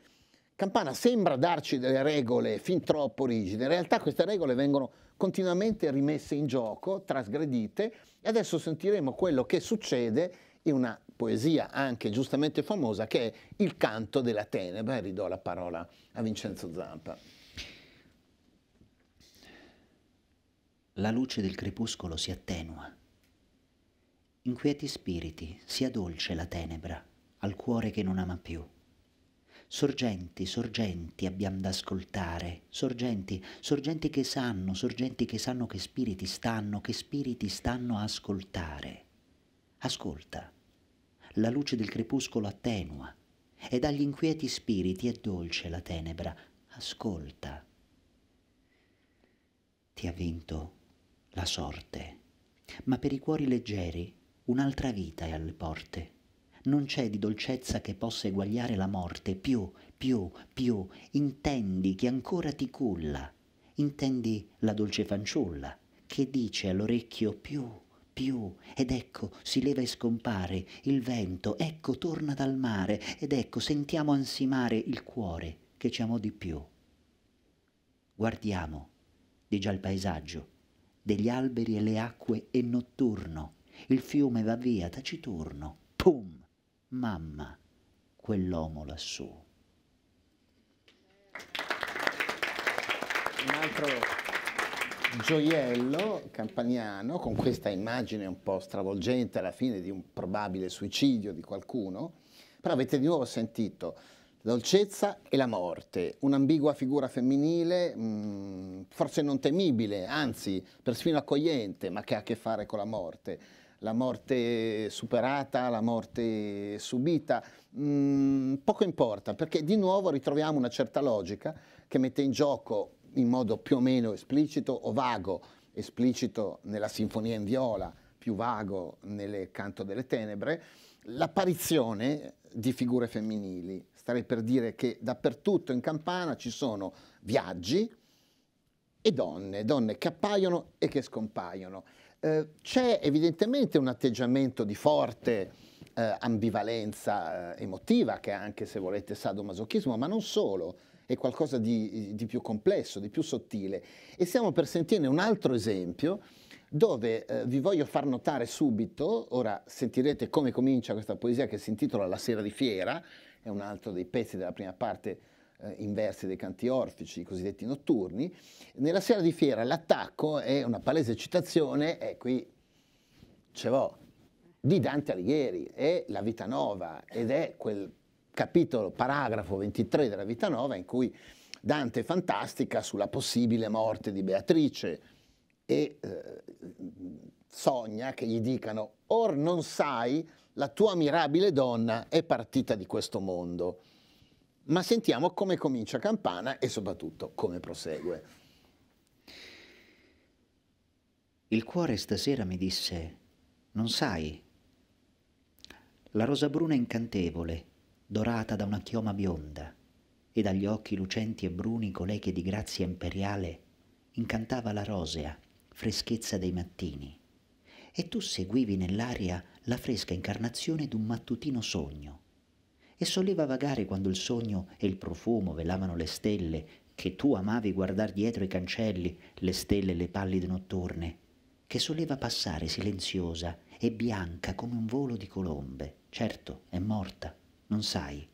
Campana sembra darci delle regole fin troppo rigide, in realtà queste regole vengono continuamente rimesse in gioco, trasgredite e adesso sentiremo quello che succede in una poesia anche giustamente famosa che è Il canto della tenebra e ridò la parola a Vincenzo Zampa. La luce del crepuscolo si attenua. Inquieti spiriti, sia dolce la tenebra al cuore che non ama più. Sorgenti, sorgenti abbiamo da ascoltare, sorgenti, sorgenti che sanno, sorgenti che sanno che spiriti stanno, che spiriti stanno a ascoltare. Ascolta la luce del crepuscolo attenua ed agli inquieti spiriti è dolce la tenebra. Ascolta. Ti ha vinto la sorte, ma per i cuori leggeri un'altra vita è alle porte. Non c'è di dolcezza che possa eguagliare la morte, più, più, più, intendi che ancora ti culla, intendi la dolce fanciulla, che dice all'orecchio più, più, ed ecco si leva e scompare il vento, ecco torna dal mare, ed ecco sentiamo ansimare il cuore che ci amò di più. Guardiamo, di già il paesaggio, degli alberi e le acque è notturno, il fiume va via taciturno, pum, mamma, quell'uomo lassù. Un altro gioiello campaniano con questa immagine un po' stravolgente alla fine di un probabile suicidio di qualcuno, però avete di nuovo sentito la dolcezza e la morte, un'ambigua figura femminile, mh, mm, forse non temibile, anzi persino accogliente, ma che ha a che fare con la morte, la morte superata, la morte subita, mh, mm, poco importa, perché di nuovo ritroviamo una certa logica che mette in gioco in modo più o meno esplicito o vago, esplicito nella sinfonia in viola, più vago nel canto delle tenebre, l'apparizione di figure femminili. Starei per dire che dappertutto in Campana ci sono viaggi e donne, donne che appaiono e che scompaiono. Eh, c'è evidentemente un atteggiamento di forte eh, ambivalenza eh, emotiva, che è anche se volete sadomasochismo, ma non solo è qualcosa di, di più complesso, di più sottile. E stiamo per sentirne un altro esempio dove eh, vi voglio far notare subito, ora sentirete come comincia questa poesia che si intitola La sera di fiera, è un altro dei pezzi della prima parte eh, in versi dei canti orfici, i cosiddetti notturni. Nella sera di fiera l'attacco è una palese citazione, e qui ce l'ho, di Dante Alighieri, è La vita nova ed è quel capitolo, paragrafo 23 della Vita Nova, in cui Dante fantastica sulla possibile morte di Beatrice e eh, sogna che gli dicano or non sai la tua mirabile donna è partita di questo mondo. Ma sentiamo come comincia Campana e soprattutto come prosegue. Il cuore stasera mi disse, non sai, la rosa bruna incantevole dorata da una chioma bionda, e dagli occhi lucenti e bruni colei che di grazia imperiale incantava la rosea, freschezza dei mattini. E tu seguivi nell'aria la fresca incarnazione d'un mattutino sogno. E soleva vagare quando il sogno e il profumo velavano le stelle, che tu amavi guardar dietro i cancelli, le stelle e le pallide notturne, che soleva passare silenziosa e bianca come un volo di colombe. Certo, è morta, non sai.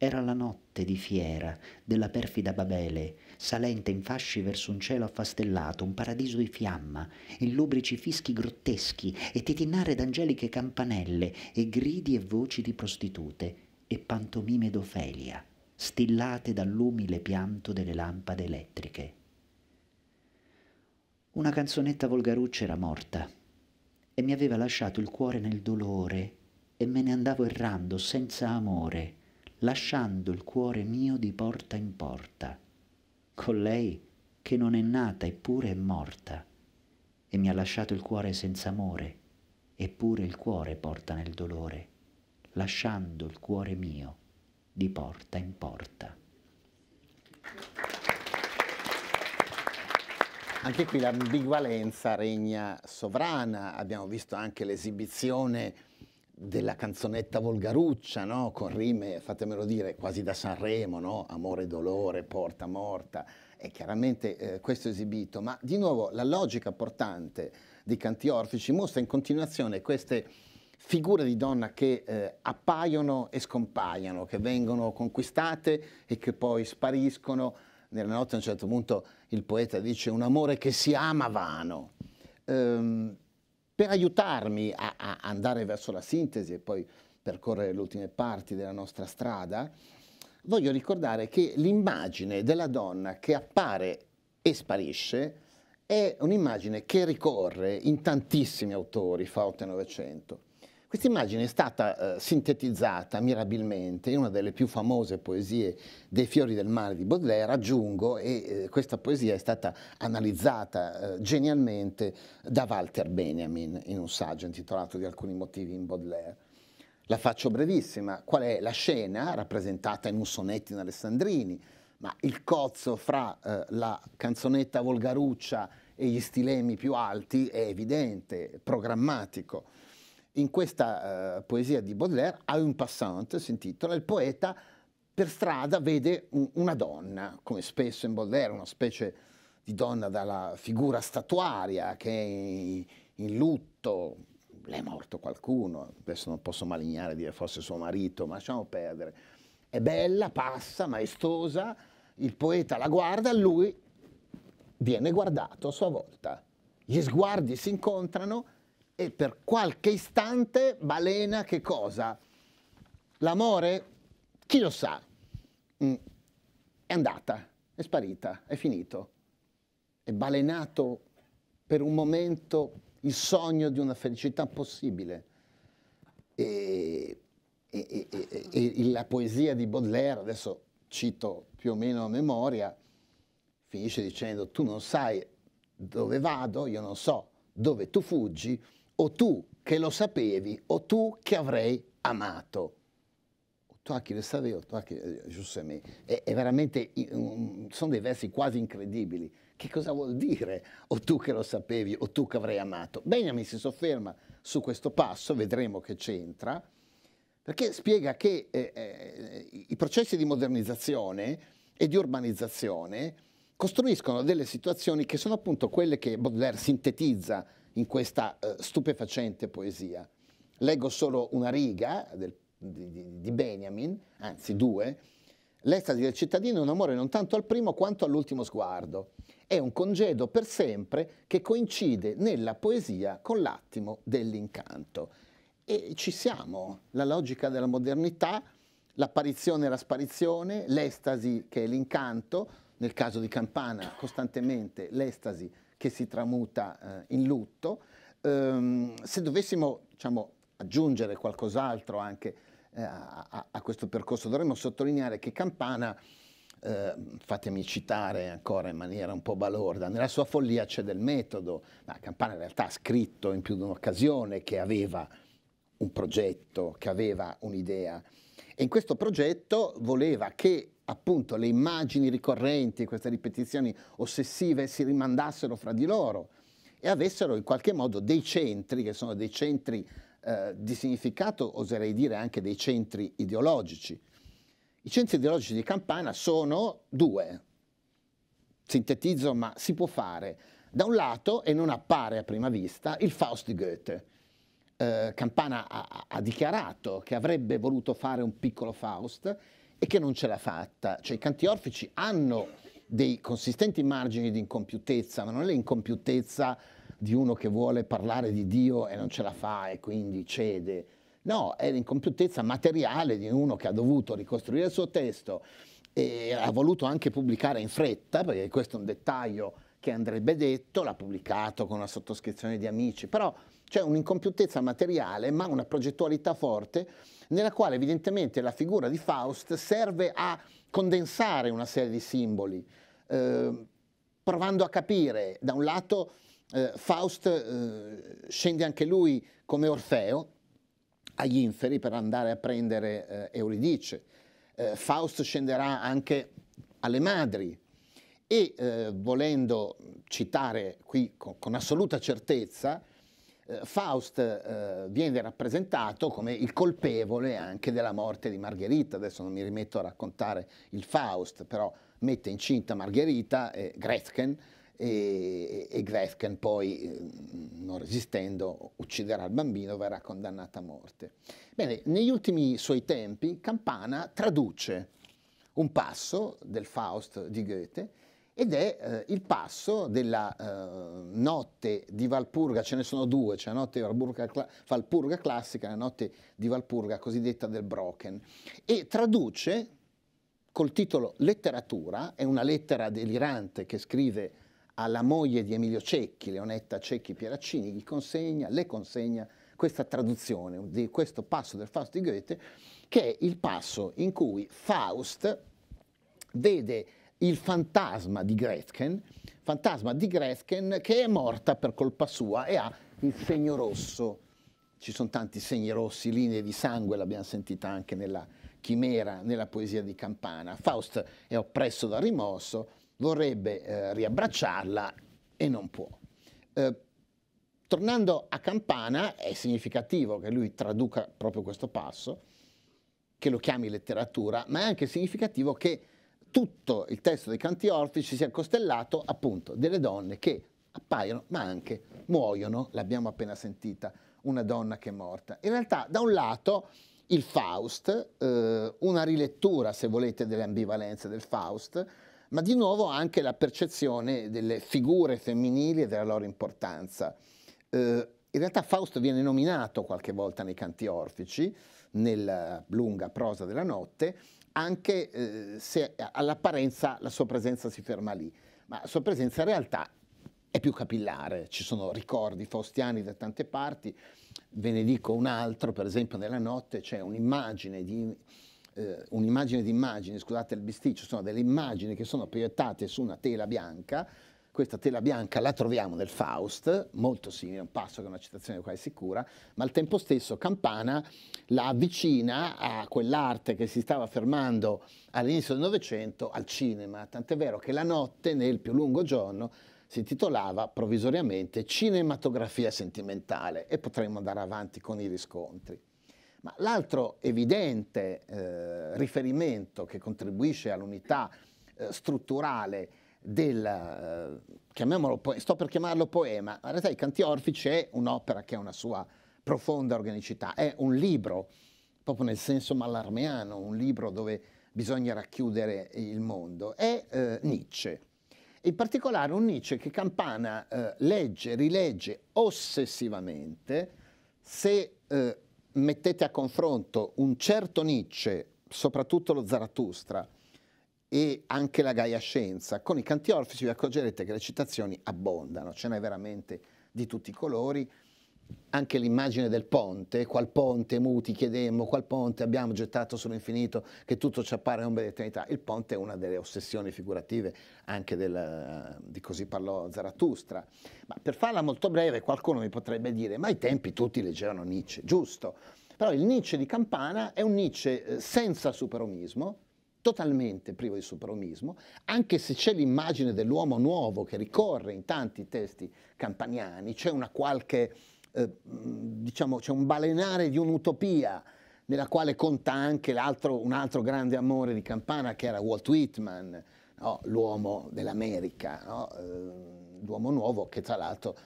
Era la notte di fiera della perfida Babele, salente in fasci verso un cielo affastellato, un paradiso di fiamma, in lubrici fischi grotteschi e titinare d'angeliche campanelle e gridi e voci di prostitute e pantomime d'Ofelia, stillate dall'umile pianto delle lampade elettriche. Una canzonetta volgaruccia era morta e mi aveva lasciato il cuore nel dolore e me ne andavo errando senza amore, lasciando il cuore mio di porta in porta, con lei che non è nata eppure è morta, e mi ha lasciato il cuore senza amore, eppure il cuore porta nel dolore, lasciando il cuore mio di porta in porta. Anche qui l'ambivalenza regna sovrana, abbiamo visto anche l'esibizione della canzonetta volgaruccia, no? con rime, fatemelo dire, quasi da Sanremo, no? amore, dolore, porta morta, è chiaramente eh, questo esibito, ma di nuovo la logica portante di Canti Orfici mostra in continuazione queste figure di donna che eh, appaiono e scompaiono, che vengono conquistate e che poi spariscono. Nella notte a un certo punto il poeta dice un amore che si ama vano. Eh, per aiutarmi a, a, andare verso la sintesi e poi percorrere le ultime parti della nostra strada, voglio ricordare che l'immagine della donna che appare e sparisce è un'immagine che ricorre in tantissimi autori, fa 8 e 900. Questa immagine è stata eh, sintetizzata mirabilmente in una delle più famose poesie dei fiori del mare di Baudelaire, aggiungo, e eh, questa poesia è stata analizzata eh, genialmente da Walter Benjamin in un saggio intitolato Di alcuni motivi in Baudelaire. La faccio brevissima. Qual è la scena rappresentata in un sonetto in Alessandrini? Ma il cozzo fra eh, la canzonetta volgaruccia e gli stilemi più alti è evidente, programmatico in questa eh, poesia di Baudelaire, a un passant, si intitola, il poeta per strada vede un, una donna, come spesso in Baudelaire, una specie di donna dalla figura statuaria che è in, in lutto, le è morto qualcuno, adesso non posso malignare dire fosse suo marito, ma lasciamo perdere. È bella, passa, maestosa, il poeta la guarda, lui viene guardato a sua volta. Gli sguardi si incontrano, e per qualche istante balena che cosa? L'amore? Chi lo sa? Mm. È andata, è sparita, è finito. È balenato per un momento il sogno di una felicità possibile. E, e, e, e, la poesia di Baudelaire, adesso cito più o meno a memoria, finisce dicendo tu non sai dove vado, io non so dove tu fuggi, o tu che lo sapevi, o tu che avrei amato. Tu chi lo sapevi, o tu che eh, giustamente. È, è veramente, sono dei versi quasi incredibili. Che cosa vuol dire o tu che lo sapevi, o tu che avrei amato? Benjamin si sofferma su questo passo, vedremo che c'entra, perché spiega che eh, eh, i processi di modernizzazione e di urbanizzazione costruiscono delle situazioni che sono appunto quelle che Baudelaire sintetizza in questa eh, stupefacente poesia. Leggo solo una riga del, di, di Benjamin, anzi due, L'estasi del cittadino è un amore non tanto al primo quanto all'ultimo sguardo. È un congedo per sempre che coincide nella poesia con l'attimo dell'incanto. E ci siamo, la logica della modernità, l'apparizione e la sparizione, l'estasi che è l'incanto, nel caso di Campana costantemente l'estasi che si tramuta eh, in lutto. Ehm, se dovessimo diciamo, aggiungere qualcos'altro anche eh, a, a, questo percorso, dovremmo sottolineare che Campana, eh, fatemi citare ancora in maniera un po' balorda, nella sua follia c'è del metodo, ma Campana in realtà ha scritto in più di un'occasione che aveva un progetto, che aveva un'idea e in questo progetto voleva che appunto le immagini ricorrenti, queste ripetizioni ossessive si rimandassero fra di loro e avessero in qualche modo dei centri, che sono dei centri eh, di significato, oserei dire anche dei centri ideologici. I centri ideologici di Campana sono due, sintetizzo ma si può fare. Da un lato, e non appare a prima vista, il Faust di Goethe. Eh, Campana ha, ha dichiarato che avrebbe voluto fare un piccolo Faust e che non ce l'ha fatta. Cioè i canti orfici hanno dei consistenti margini di incompiutezza, ma non è l'incompiutezza di uno che vuole parlare di Dio e non ce la fa e quindi cede. No, è l'incompiutezza materiale di uno che ha dovuto ricostruire il suo testo e ha voluto anche pubblicare in fretta, perché questo è un dettaglio che andrebbe detto, l'ha pubblicato con una sottoscrizione di amici, però c'è un'incompiutezza materiale ma una progettualità forte nella quale evidentemente la figura di Faust serve a condensare una serie di simboli, eh, provando a capire, da un lato, eh, Faust eh, scende anche lui come Orfeo agli inferi per andare a prendere eh, Euridice, eh, Faust scenderà anche alle madri e eh, volendo citare qui con, con assoluta certezza eh, Faust eh, viene rappresentato come il colpevole anche della morte di Margherita, adesso non mi rimetto a raccontare il Faust, però mette incinta Margherita e Gretchen e, e Gretchen poi, eh, non resistendo, ucciderà il bambino e verrà condannata a morte. Bene, negli ultimi suoi tempi Campana traduce un passo del Faust di Goethe ed è eh, il passo della eh, notte di Valpurga, ce ne sono due, c'è cioè la notte di Valpurga, Valpurga, classica e la notte di Valpurga cosiddetta del Broken, e traduce col titolo Letteratura, è una lettera delirante che scrive alla moglie di Emilio Cecchi, Leonetta Cecchi Pieraccini, gli consegna, le consegna questa traduzione di questo passo del Faust di Goethe, che è il passo in cui Faust vede il fantasma di Gretchen, fantasma di Gretchen che è morta per colpa sua e ha il segno rosso. Ci sono tanti segni rossi, linee di sangue, l'abbiamo sentita anche nella chimera, nella poesia di Campana. Faust è oppresso dal rimorso, vorrebbe eh, riabbracciarla e non può. Eh, tornando a Campana, è significativo che lui traduca proprio questo passo, che lo chiami letteratura, ma è anche significativo che tutto il testo dei canti ortici sia costellato appunto delle donne che appaiono ma anche muoiono, l'abbiamo appena sentita, una donna che è morta. In realtà da un lato il Faust, eh, una rilettura se volete delle ambivalenze del Faust, ma di nuovo anche la percezione delle figure femminili e della loro importanza. Eh, in realtà Faust viene nominato qualche volta nei canti orfici, nella lunga prosa della notte, anche eh, se all'apparenza la sua presenza si ferma lì, ma la sua presenza in realtà è più capillare, ci sono ricordi faustiani da tante parti, ve ne dico un altro, per esempio nella notte c'è un'immagine di eh, un'immagine di immagini, scusate il bisticcio, sono delle immagini che sono proiettate su una tela bianca questa tela bianca la troviamo nel Faust, molto simile, un passo che è una citazione quasi sicura, ma al tempo stesso Campana la avvicina a quell'arte che si stava fermando all'inizio del Novecento al cinema, tant'è vero che la notte nel più lungo giorno si titolava provvisoriamente Cinematografia sentimentale e potremmo andare avanti con i riscontri. Ma l'altro evidente eh, riferimento che contribuisce all'unità eh, strutturale del, eh, chiamiamolo, sto per chiamarlo poema, in realtà i canti orfici è un'opera che ha una sua profonda organicità, è un libro, proprio nel senso mallarmeano, un libro dove bisogna racchiudere il mondo, è eh, Nietzsche. In particolare un Nietzsche che Campana eh, legge, rilegge ossessivamente, se eh, mettete a confronto un certo Nietzsche, soprattutto lo Zaratustra, e anche la Gaia Scienza. Con i canti orfici vi accorgerete che le citazioni abbondano, ce n'è veramente di tutti i colori. Anche l'immagine del ponte, qual ponte muti chiedemmo, qual ponte abbiamo gettato sull'infinito, che tutto ci appare ombre d'eternità. Il ponte è una delle ossessioni figurative anche del, di così parlò Zarathustra. Ma per farla molto breve, qualcuno mi potrebbe dire: ma ai tempi tutti leggevano Nietzsche, giusto? Però il Nietzsche di Campana è un Nietzsche eh, senza superomismo, totalmente privo di superumismo, anche se c'è l'immagine dell'uomo nuovo che ricorre in tanti testi campaniani, c'è una qualche, eh, diciamo, c'è un balenare di un'utopia nella quale conta anche un altro grande amore di Campana che era Walt Whitman, no? l'uomo dell'America, no? eh, l'uomo nuovo che tra l'altro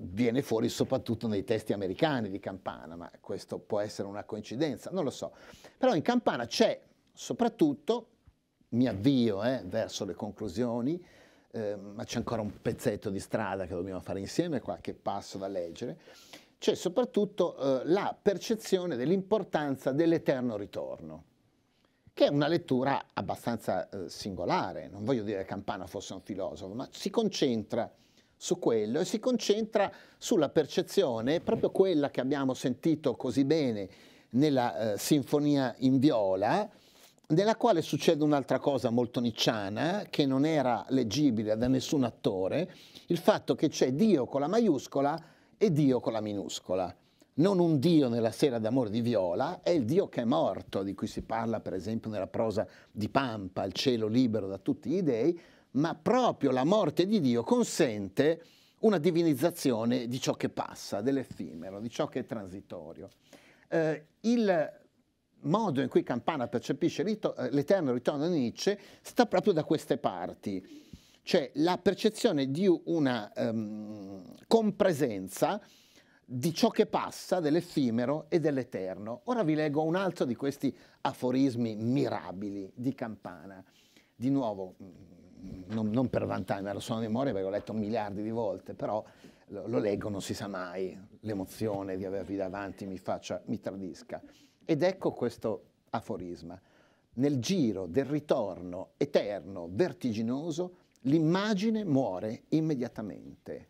viene fuori soprattutto nei testi americani di Campana, ma questo può essere una coincidenza, non lo so. Però in Campana c'è soprattutto, mi avvio eh, verso le conclusioni, eh, ma c'è ancora un pezzetto di strada che dobbiamo fare insieme, qualche passo da leggere, c'è soprattutto eh, la percezione dell'importanza dell'eterno ritorno, che è una lettura abbastanza eh, singolare, non voglio dire che Campana fosse un filosofo, ma si concentra su quello e si concentra sulla percezione, proprio quella che abbiamo sentito così bene nella eh, sinfonia in viola, nella quale succede un'altra cosa molto nicciana, che non era leggibile da nessun attore, il fatto che c'è Dio con la maiuscola e Dio con la minuscola. Non un Dio nella sera d'amore di Viola, è il Dio che è morto, di cui si parla per esempio nella prosa di Pampa, il cielo libero da tutti gli dei, ma proprio la morte di Dio consente una divinizzazione di ciò che passa, dell'effimero, di ciò che è transitorio. Eh, il modo in cui Campana percepisce eh, l'eterno ritorno di Nietzsche sta proprio da queste parti, cioè la percezione di una um, compresenza di ciò che passa, dell'effimero e dell'eterno. Ora vi leggo un altro di questi aforismi mirabili di Campana. Di nuovo, mm, mm, non, non per vantarmi alla sua memoria perché l'ho letto miliardi di volte, però lo, lo leggo, non si sa mai, l'emozione di avervi davanti mi, faccia, mi tradisca. Ed ecco questo aforisma. Nel giro del ritorno eterno, vertiginoso, l'immagine muore immediatamente.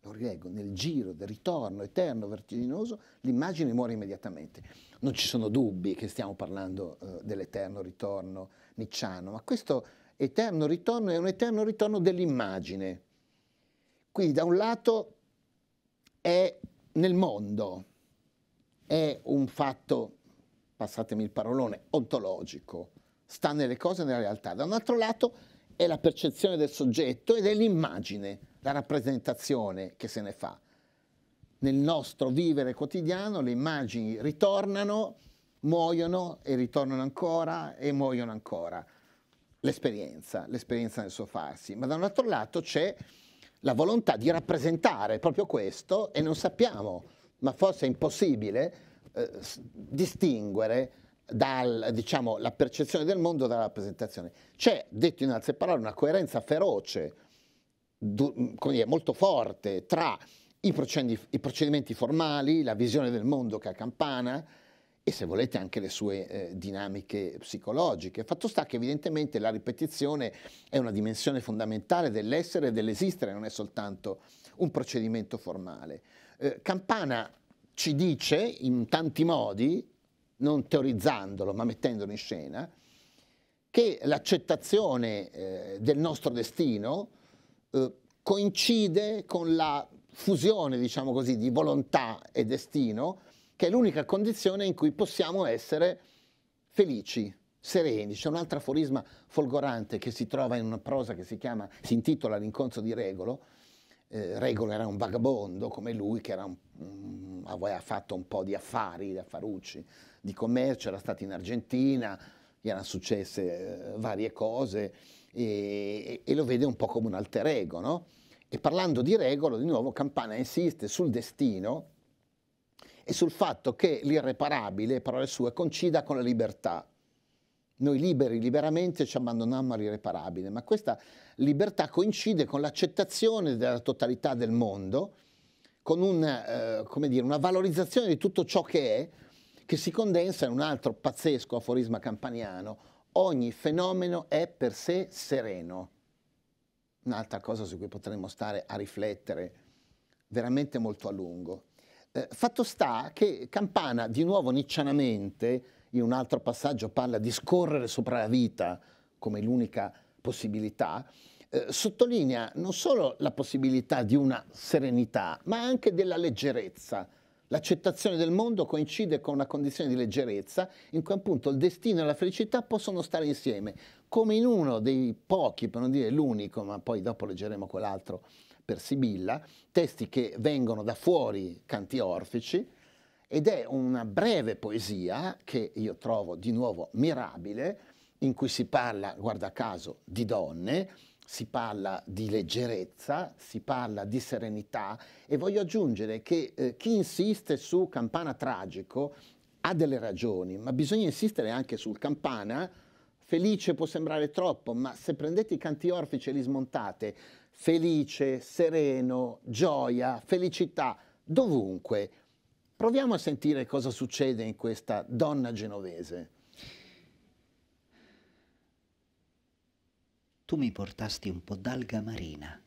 Lo riego, nel giro del ritorno eterno, vertiginoso, l'immagine muore immediatamente. Non ci sono dubbi che stiamo parlando eh, dell'eterno ritorno nicciano, ma questo eterno ritorno è un eterno ritorno dell'immagine. Quindi da un lato è nel mondo, è un fatto passatemi il parolone, ontologico, sta nelle cose e nella realtà. Da un altro lato è la percezione del soggetto ed è l'immagine, la rappresentazione che se ne fa. Nel nostro vivere quotidiano le immagini ritornano, muoiono e ritornano ancora e muoiono ancora. L'esperienza, l'esperienza nel suo farsi. Ma da un altro lato c'è la volontà di rappresentare proprio questo e non sappiamo, ma forse è impossibile, eh, distinguere dalla diciamo, percezione del mondo dalla rappresentazione. C'è, detto in altre parole, una coerenza feroce, du, dire, molto forte, tra i procedimenti, i procedimenti, formali, la visione del mondo che ha Campana e se volete anche le sue eh, dinamiche psicologiche. Fatto sta che evidentemente la ripetizione è una dimensione fondamentale dell'essere e dell'esistere, non è soltanto un procedimento formale. Eh, Campana ci dice in tanti modi, non teorizzandolo ma mettendolo in scena, che l'accettazione eh, del nostro destino eh, coincide con la fusione, diciamo così, di volontà e destino, che è l'unica condizione in cui possiamo essere felici, sereni. C'è un altro aforisma folgorante che si trova in una prosa che si chiama, si intitola L'incontro di Regolo. Eh, Regolo era un vagabondo come lui, che era un mh, mm, aveva fatto un po' di affari, di affarucci, di commercio, era stato in Argentina, gli erano successe eh, varie cose e, e, lo vede un po' come un alter ego, no? E parlando di regolo, di nuovo Campana insiste sul destino e sul fatto che l'irreparabile, parole sue, concida con la libertà. Noi liberi, liberamente ci abbandoniamo all'irreparabile, ma questa libertà coincide con l'accettazione della totalità del mondo, con un, eh, dire, una valorizzazione di tutto ciò che è, che si condensa in un altro pazzesco aforisma campaniano, ogni fenomeno è per sé sereno. Un'altra cosa su cui potremmo stare a riflettere veramente molto a lungo. Eh, fatto sta che Campana, di nuovo niccianamente, in un altro passaggio parla di scorrere sopra la vita come l'unica possibilità, eh, sottolinea non solo la possibilità di una serenità, ma anche della leggerezza. L'accettazione del mondo coincide con una condizione di leggerezza in cui appunto il destino e la felicità possono stare insieme, come in uno dei pochi, per non dire l'unico, ma poi dopo leggeremo quell'altro per Sibilla, testi che vengono da fuori canti orfici ed è una breve poesia che io trovo di nuovo mirabile, in cui si parla, guarda caso, di donne, si parla di leggerezza, si parla di serenità e voglio aggiungere che eh, chi insiste su Campana tragico ha delle ragioni, ma bisogna insistere anche sul Campana felice può sembrare troppo, ma se prendete i canti orfici e li smontate, felice, sereno, gioia, felicità, dovunque. Proviamo a sentire cosa succede in questa donna genovese. tu mi portasti un po' d'alga marina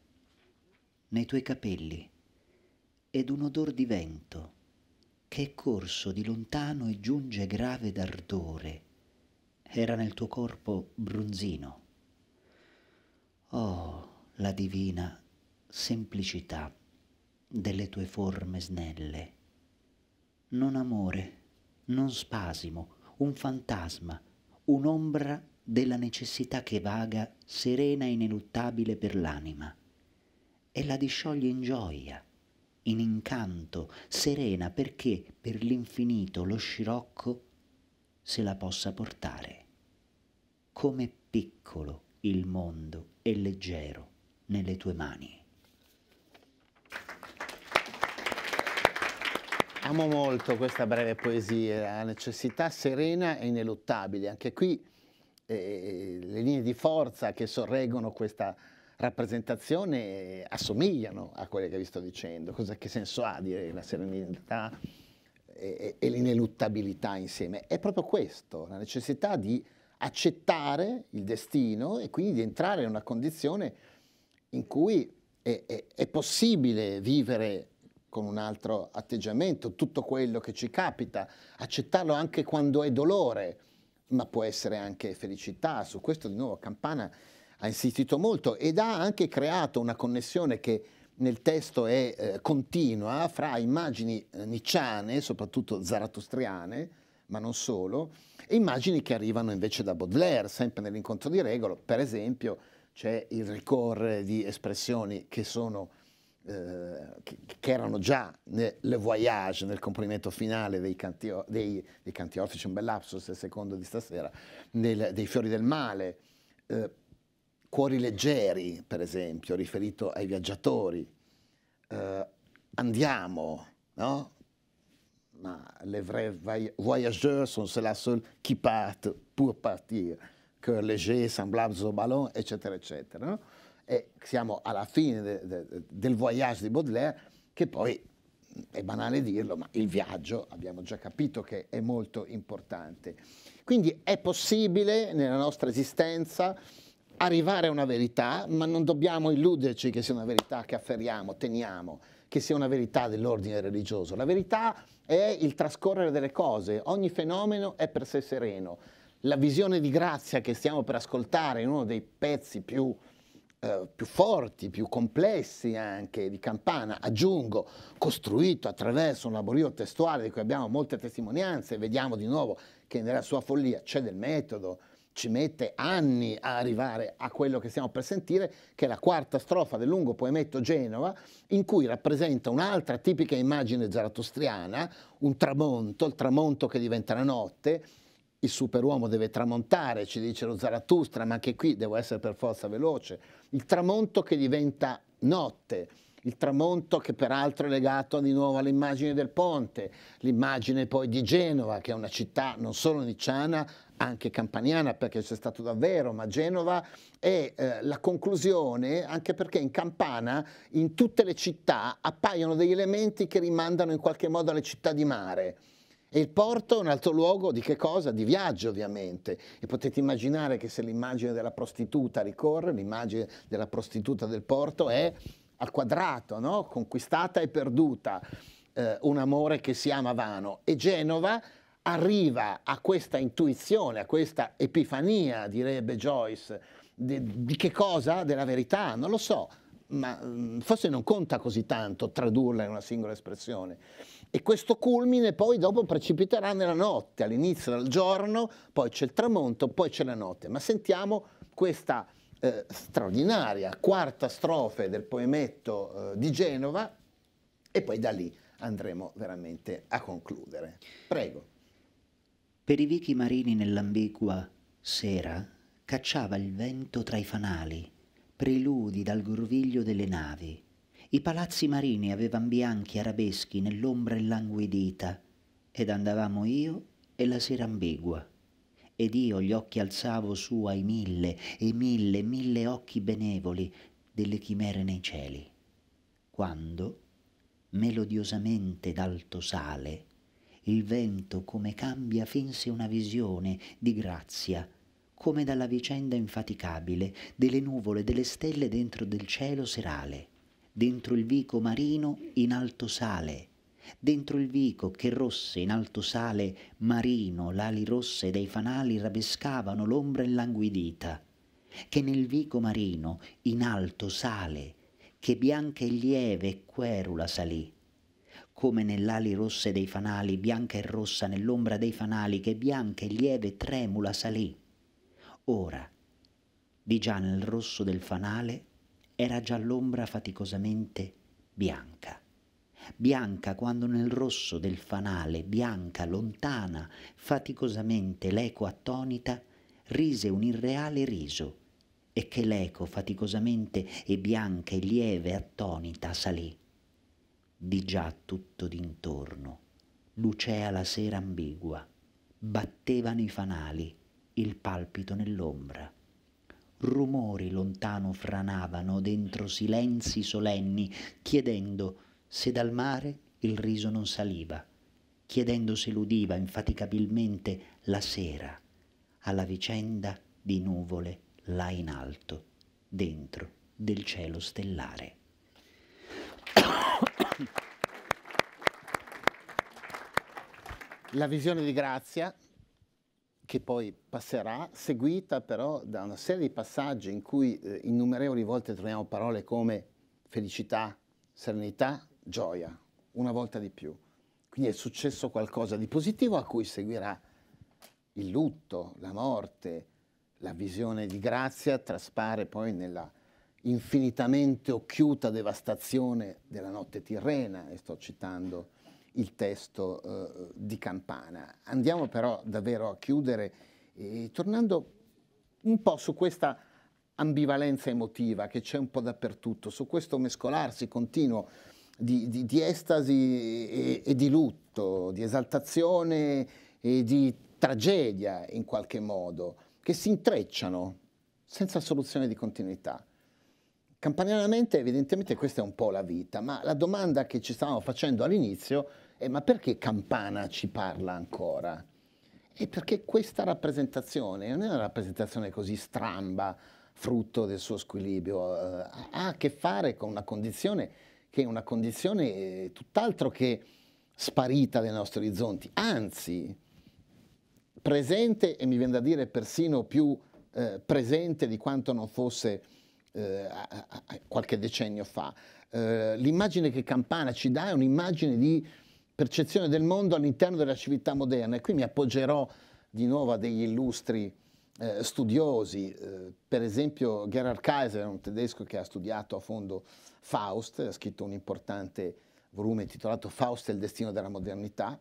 nei tuoi capelli ed un odor di vento che è corso di lontano e giunge grave d'ardore. Era nel tuo corpo bronzino. Oh, la divina semplicità delle tue forme snelle. Non amore, non spasimo, un fantasma, un'ombra della necessità che vaga, serena e ineluttabile per l'anima, e la discioglie in gioia, in incanto, serena perché per l'infinito lo scirocco se la possa portare. Come piccolo il mondo e leggero nelle tue mani. Amo molto questa breve poesia, la necessità serena e ineluttabile. Anche qui eh, eh, le linee di forza che sorreggono questa rappresentazione eh, assomigliano a quelle che vi sto dicendo. Cosa, che senso ha dire la serenità e, e l'ineluttabilità insieme? È proprio questo, la necessità di accettare il destino e quindi di entrare in una condizione in cui è, è, è possibile vivere con un altro atteggiamento tutto quello che ci capita, accettarlo anche quando è dolore, ma può essere anche felicità. Su questo di nuovo Campana ha insistito molto ed ha anche creato una connessione che nel testo è eh, continua fra immagini eh, nicciane, soprattutto zaratustriane, ma non solo, e immagini che arrivano invece da Baudelaire, sempre nell'incontro di Regolo, per esempio c'è il ricorrere di espressioni che sono eh, che, erano già nelle voyage, nel comprimento finale dei, cantio, dei, dei canti orfici, un bel lapsus il secondo di stasera, nel, dei fiori del male, eh, cuori leggeri, per esempio, riferito ai viaggiatori, eh, andiamo, no? Ma le vrai voyageurs sont ceux-là qui partent pour partir, cœur léger, semblables au ballon, eccetera, eccetera. No? e siamo alla fine de, de, del voyage di Baudelaire che poi è banale dirlo, ma il viaggio abbiamo già capito che è molto importante. Quindi è possibile nella nostra esistenza arrivare a una verità, ma non dobbiamo illuderci che sia una verità che afferriamo, teniamo, che sia una verità dell'ordine religioso. La verità è il trascorrere delle cose, ogni fenomeno è per sé sereno. La visione di grazia che stiamo per ascoltare in uno dei pezzi più eh, più forti, più complessi anche di Campana, aggiungo, costruito attraverso un laborio testuale di cui abbiamo molte testimonianze, vediamo di nuovo che nella sua follia c'è del metodo, ci mette anni a arrivare a quello che stiamo per sentire, che è la quarta strofa del lungo poemetto Genova, in cui rappresenta un'altra tipica immagine zaratostriana, un tramonto, il tramonto che diventerà notte, il superuomo deve tramontare, ci dice lo Zaratustra, ma anche qui devo essere per forza veloce. Il tramonto che diventa notte, il tramonto che peraltro è legato di nuovo all'immagine del ponte, l'immagine poi di Genova, che è una città non solo nicciana, anche campaniana perché c'è stato davvero, ma Genova è eh, la conclusione anche perché in Campana, in tutte le città, appaiono degli elementi che rimandano in qualche modo alle città di mare e il porto è un altro luogo di che cosa? Di viaggio ovviamente. E potete immaginare che se l'immagine della prostituta ricorre, l'immagine della prostituta del porto è al quadrato, no? conquistata e perduta, eh, un amore che si ama vano. E Genova arriva a questa intuizione, a questa epifania, direbbe Joyce, di, di che cosa? Della verità, non lo so, ma mm, forse non conta così tanto tradurla in una singola espressione e questo culmine poi dopo precipiterà nella notte, all'inizio del giorno, poi c'è il tramonto, poi c'è la notte. Ma sentiamo questa eh, straordinaria quarta strofe del poemetto eh, di Genova e poi da lì andremo veramente a concludere. Prego. Per i vichi marini nell'ambigua sera cacciava il vento tra i fanali, preludi dal groviglio delle navi i palazzi marini avevan bianchi arabeschi nell'ombra illanguidita, ed andavamo io e la sera ambigua. Ed io gli occhi alzavo su ai mille e mille, mille occhi benevoli delle chimere nei cieli. Quando, melodiosamente d'alto sale, il vento come cambia finse una visione di grazia, come dalla vicenda infaticabile delle nuvole, delle stelle dentro del cielo serale dentro il vico marino in alto sale, dentro il vico che rosse in alto sale marino l'ali rosse dei fanali rabescavano l'ombra illanguidita, che nel vico marino in alto sale, che bianca e lieve e querula salì, come nell'ali rosse dei fanali, bianca e rossa nell'ombra dei fanali, che bianca e lieve e tremula salì. Ora, di già nel rosso del fanale, era già l'ombra faticosamente bianca. Bianca quando nel rosso del fanale, bianca, lontana, faticosamente l'eco attonita, rise un irreale riso, e che l'eco faticosamente e bianca e lieve attonita salì. Di già tutto d'intorno, lucea la sera ambigua, battevano i fanali, il palpito nell'ombra rumori lontano franavano dentro silenzi solenni, chiedendo se dal mare il riso non saliva, chiedendo se l'udiva infaticabilmente la sera, alla vicenda di nuvole là in alto, dentro del cielo stellare. La visione di grazia che poi passerà, seguita però da una serie di passaggi in cui eh, innumerevoli volte troviamo parole come felicità, serenità, gioia, una volta di più. Quindi è successo qualcosa di positivo a cui seguirà il lutto, la morte, la visione di grazia traspare poi nella infinitamente occhiuta devastazione della notte tirrena, e sto citando il testo eh, di Campana. Andiamo però davvero a chiudere eh, tornando un po' su questa ambivalenza emotiva che c'è un po' dappertutto, su questo mescolarsi continuo di, di, di estasi e, e, di lutto, di esaltazione e di tragedia in qualche modo, che si intrecciano senza soluzione di continuità. Campanianamente evidentemente questa è un po' la vita, ma la domanda che ci stavamo facendo all'inizio eh, ma perché Campana ci parla ancora? È perché questa rappresentazione non è una rappresentazione così stramba, frutto del suo squilibrio, eh, ha a che fare con una condizione che è una condizione eh, tutt'altro che sparita dai nostri orizzonti, anzi presente e mi viene da dire persino più eh, presente di quanto non fosse eh, a, a, a qualche decennio fa. Eh, l'immagine che Campana ci dà è un'immagine di percezione del mondo all'interno della civiltà moderna e qui mi appoggerò di nuovo a degli illustri eh, studiosi, eh, per esempio Gerhard Kaiser, un tedesco che ha studiato a fondo Faust, ha scritto un importante volume intitolato Faust e il destino della modernità,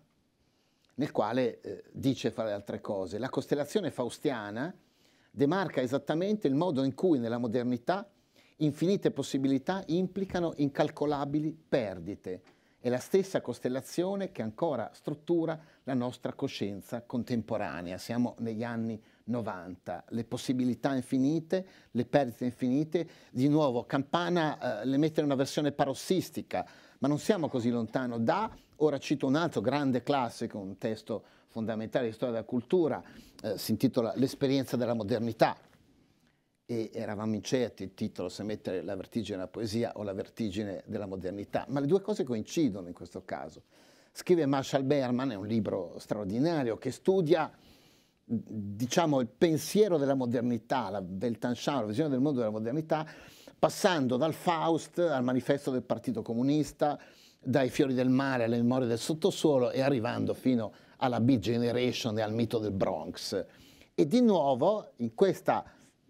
nel quale eh, dice fra le altre cose, la costellazione faustiana demarca esattamente il modo in cui nella modernità infinite possibilità implicano incalcolabili perdite è la stessa costellazione che ancora struttura la nostra coscienza contemporanea. Siamo negli anni 90, le possibilità infinite, le perdite infinite. Di nuovo, Campana eh, le mette in una versione parossistica, ma non siamo così lontano da, ora cito un altro grande classico, un testo fondamentale di storia della cultura, eh, si intitola L'esperienza della modernità, e eravamo incerti il titolo se mettere la vertigine della poesia o la vertigine della modernità, ma le due cose coincidono in questo caso. Scrive Marshall Berman, è un libro straordinario che studia diciamo, il pensiero della modernità, la Weltanschauung, la visione del mondo della modernità, passando dal Faust al manifesto del Partito Comunista, dai fiori del mare alle memorie del sottosuolo e arrivando fino alla B Generation e al mito del Bronx. E di nuovo in questa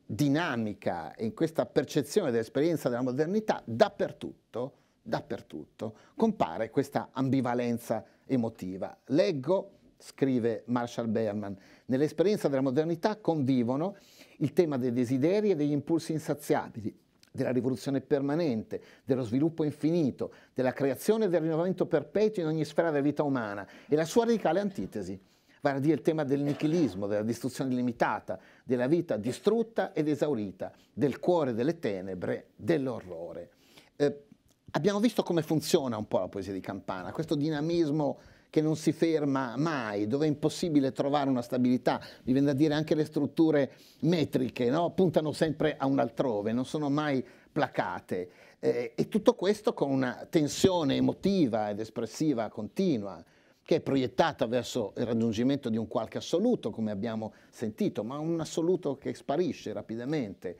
dinamica, e in questa percezione dell'esperienza della modernità, dappertutto, dappertutto, compare questa ambivalenza emotiva. Leggo, scrive Marshall Berman, nell'esperienza della modernità convivono il tema dei desideri e degli impulsi insaziabili, della rivoluzione permanente, dello sviluppo infinito, della creazione e del rinnovamento perpetuo in ogni sfera della vita umana e la sua radicale antitesi vale a dire il tema del nichilismo, della distruzione limitata, della vita distrutta ed esaurita, del cuore delle tenebre, dell'orrore. Eh, abbiamo visto come funziona un po' la poesia di Campana, questo dinamismo che non si ferma mai, dove è impossibile trovare una stabilità, mi viene da dire anche le strutture metriche, no? puntano sempre a un altrove, non sono mai placate. Eh, e tutto questo con una tensione emotiva ed espressiva continua che è proiettata verso il raggiungimento di un qualche assoluto, come abbiamo sentito, ma un assoluto che sparisce rapidamente,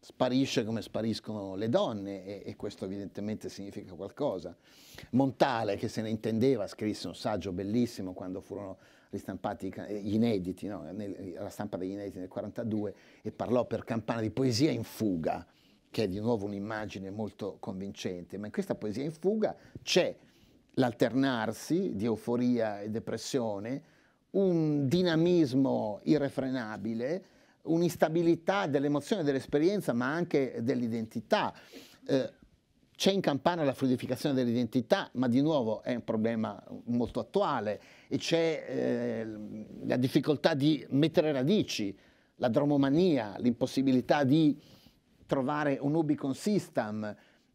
sparisce come spariscono le donne e, e, questo evidentemente significa qualcosa. Montale, che se ne intendeva, scrisse un saggio bellissimo quando furono ristampati eh, gli inediti, no? la stampa degli inediti nel 1942, e parlò per campana di poesia in fuga, che è di nuovo un'immagine molto convincente, ma in questa poesia in fuga c'è l'alternarsi di euforia e depressione, un dinamismo irrefrenabile, un'instabilità dell'emozione, dell'esperienza, ma anche dell'identità. Eh, c'è in campana la fluidificazione dell'identità, ma di nuovo è un problema molto attuale e c'è eh, la difficoltà di mettere radici, la dromomania, l'impossibilità di trovare un Ubicon System,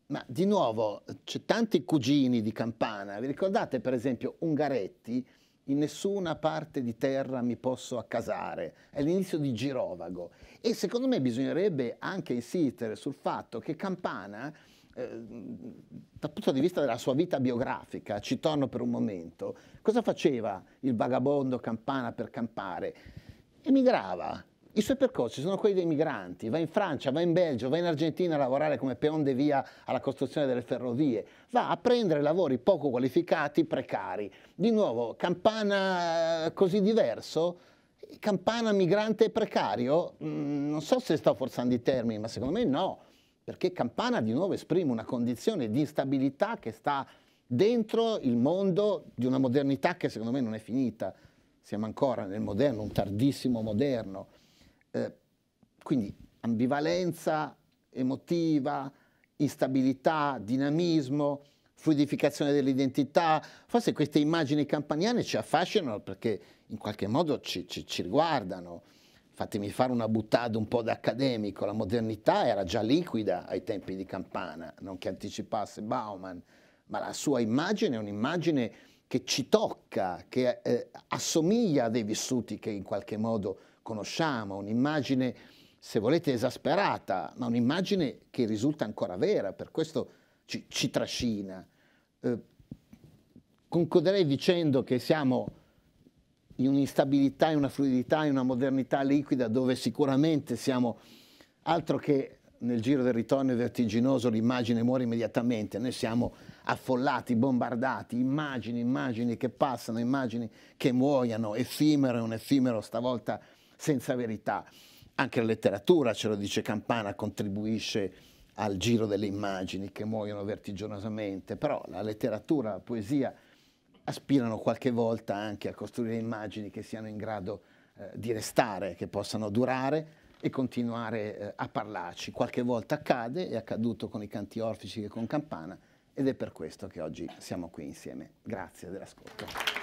ma di nuovo, c'è tanti cugini di Campana. Vi ricordate per esempio Ungaretti? In nessuna parte di terra mi posso accasare. È l'inizio di Girovago. E secondo me bisognerebbe anche insistere sul fatto che Campana eh, dal punto di vista della sua vita biografica, ci torno per un momento, cosa faceva il vagabondo campana per campare? Emigrava, i suoi percorsi sono quelli dei migranti, va in Francia, va in Belgio, va in Argentina a lavorare come peon de via alla costruzione delle ferrovie, va a prendere lavori poco qualificati, precari. Di nuovo, Campana eh, così diverso? Campana migrante precario? Mm, non so se sto forzando i termini, ma secondo me no, perché Campana di nuovo esprime una condizione di instabilità che sta dentro il mondo di una modernità che secondo me non è finita. Siamo ancora nel moderno, un tardissimo moderno eh, quindi ambivalenza emotiva, instabilità, dinamismo, fluidificazione dell'identità. Forse queste immagini campaniane ci affascinano perché in qualche modo ci, ci, ci riguardano. Fatemi fare una buttata un po' da accademico, la modernità era già liquida ai tempi di Campana, non che anticipasse Bauman, ma la sua immagine è un'immagine che ci tocca, che eh, assomiglia a dei vissuti che in qualche modo conosciamo, un'immagine, se volete, esasperata, ma un'immagine che risulta ancora vera, per questo ci, ci trascina. Eh, concluderei dicendo che siamo in un'instabilità, in una fluidità, in una modernità liquida dove sicuramente siamo altro che nel giro del ritorno vertiginoso l'immagine muore immediatamente, noi siamo affollati, bombardati, immagini, immagini che passano, immagini che muoiono, effimero, un effimero stavolta senza verità. Anche la letteratura, ce lo dice Campana, contribuisce al giro delle immagini che muoiono vertiginosamente, però la letteratura, la poesia aspirano qualche volta anche a costruire immagini che siano in grado eh, di restare, che possano durare e continuare eh, a parlarci. Qualche volta accade, è accaduto con i canti orfici e con Campana, ed è per questo che oggi siamo qui insieme. Grazie dell'ascolto.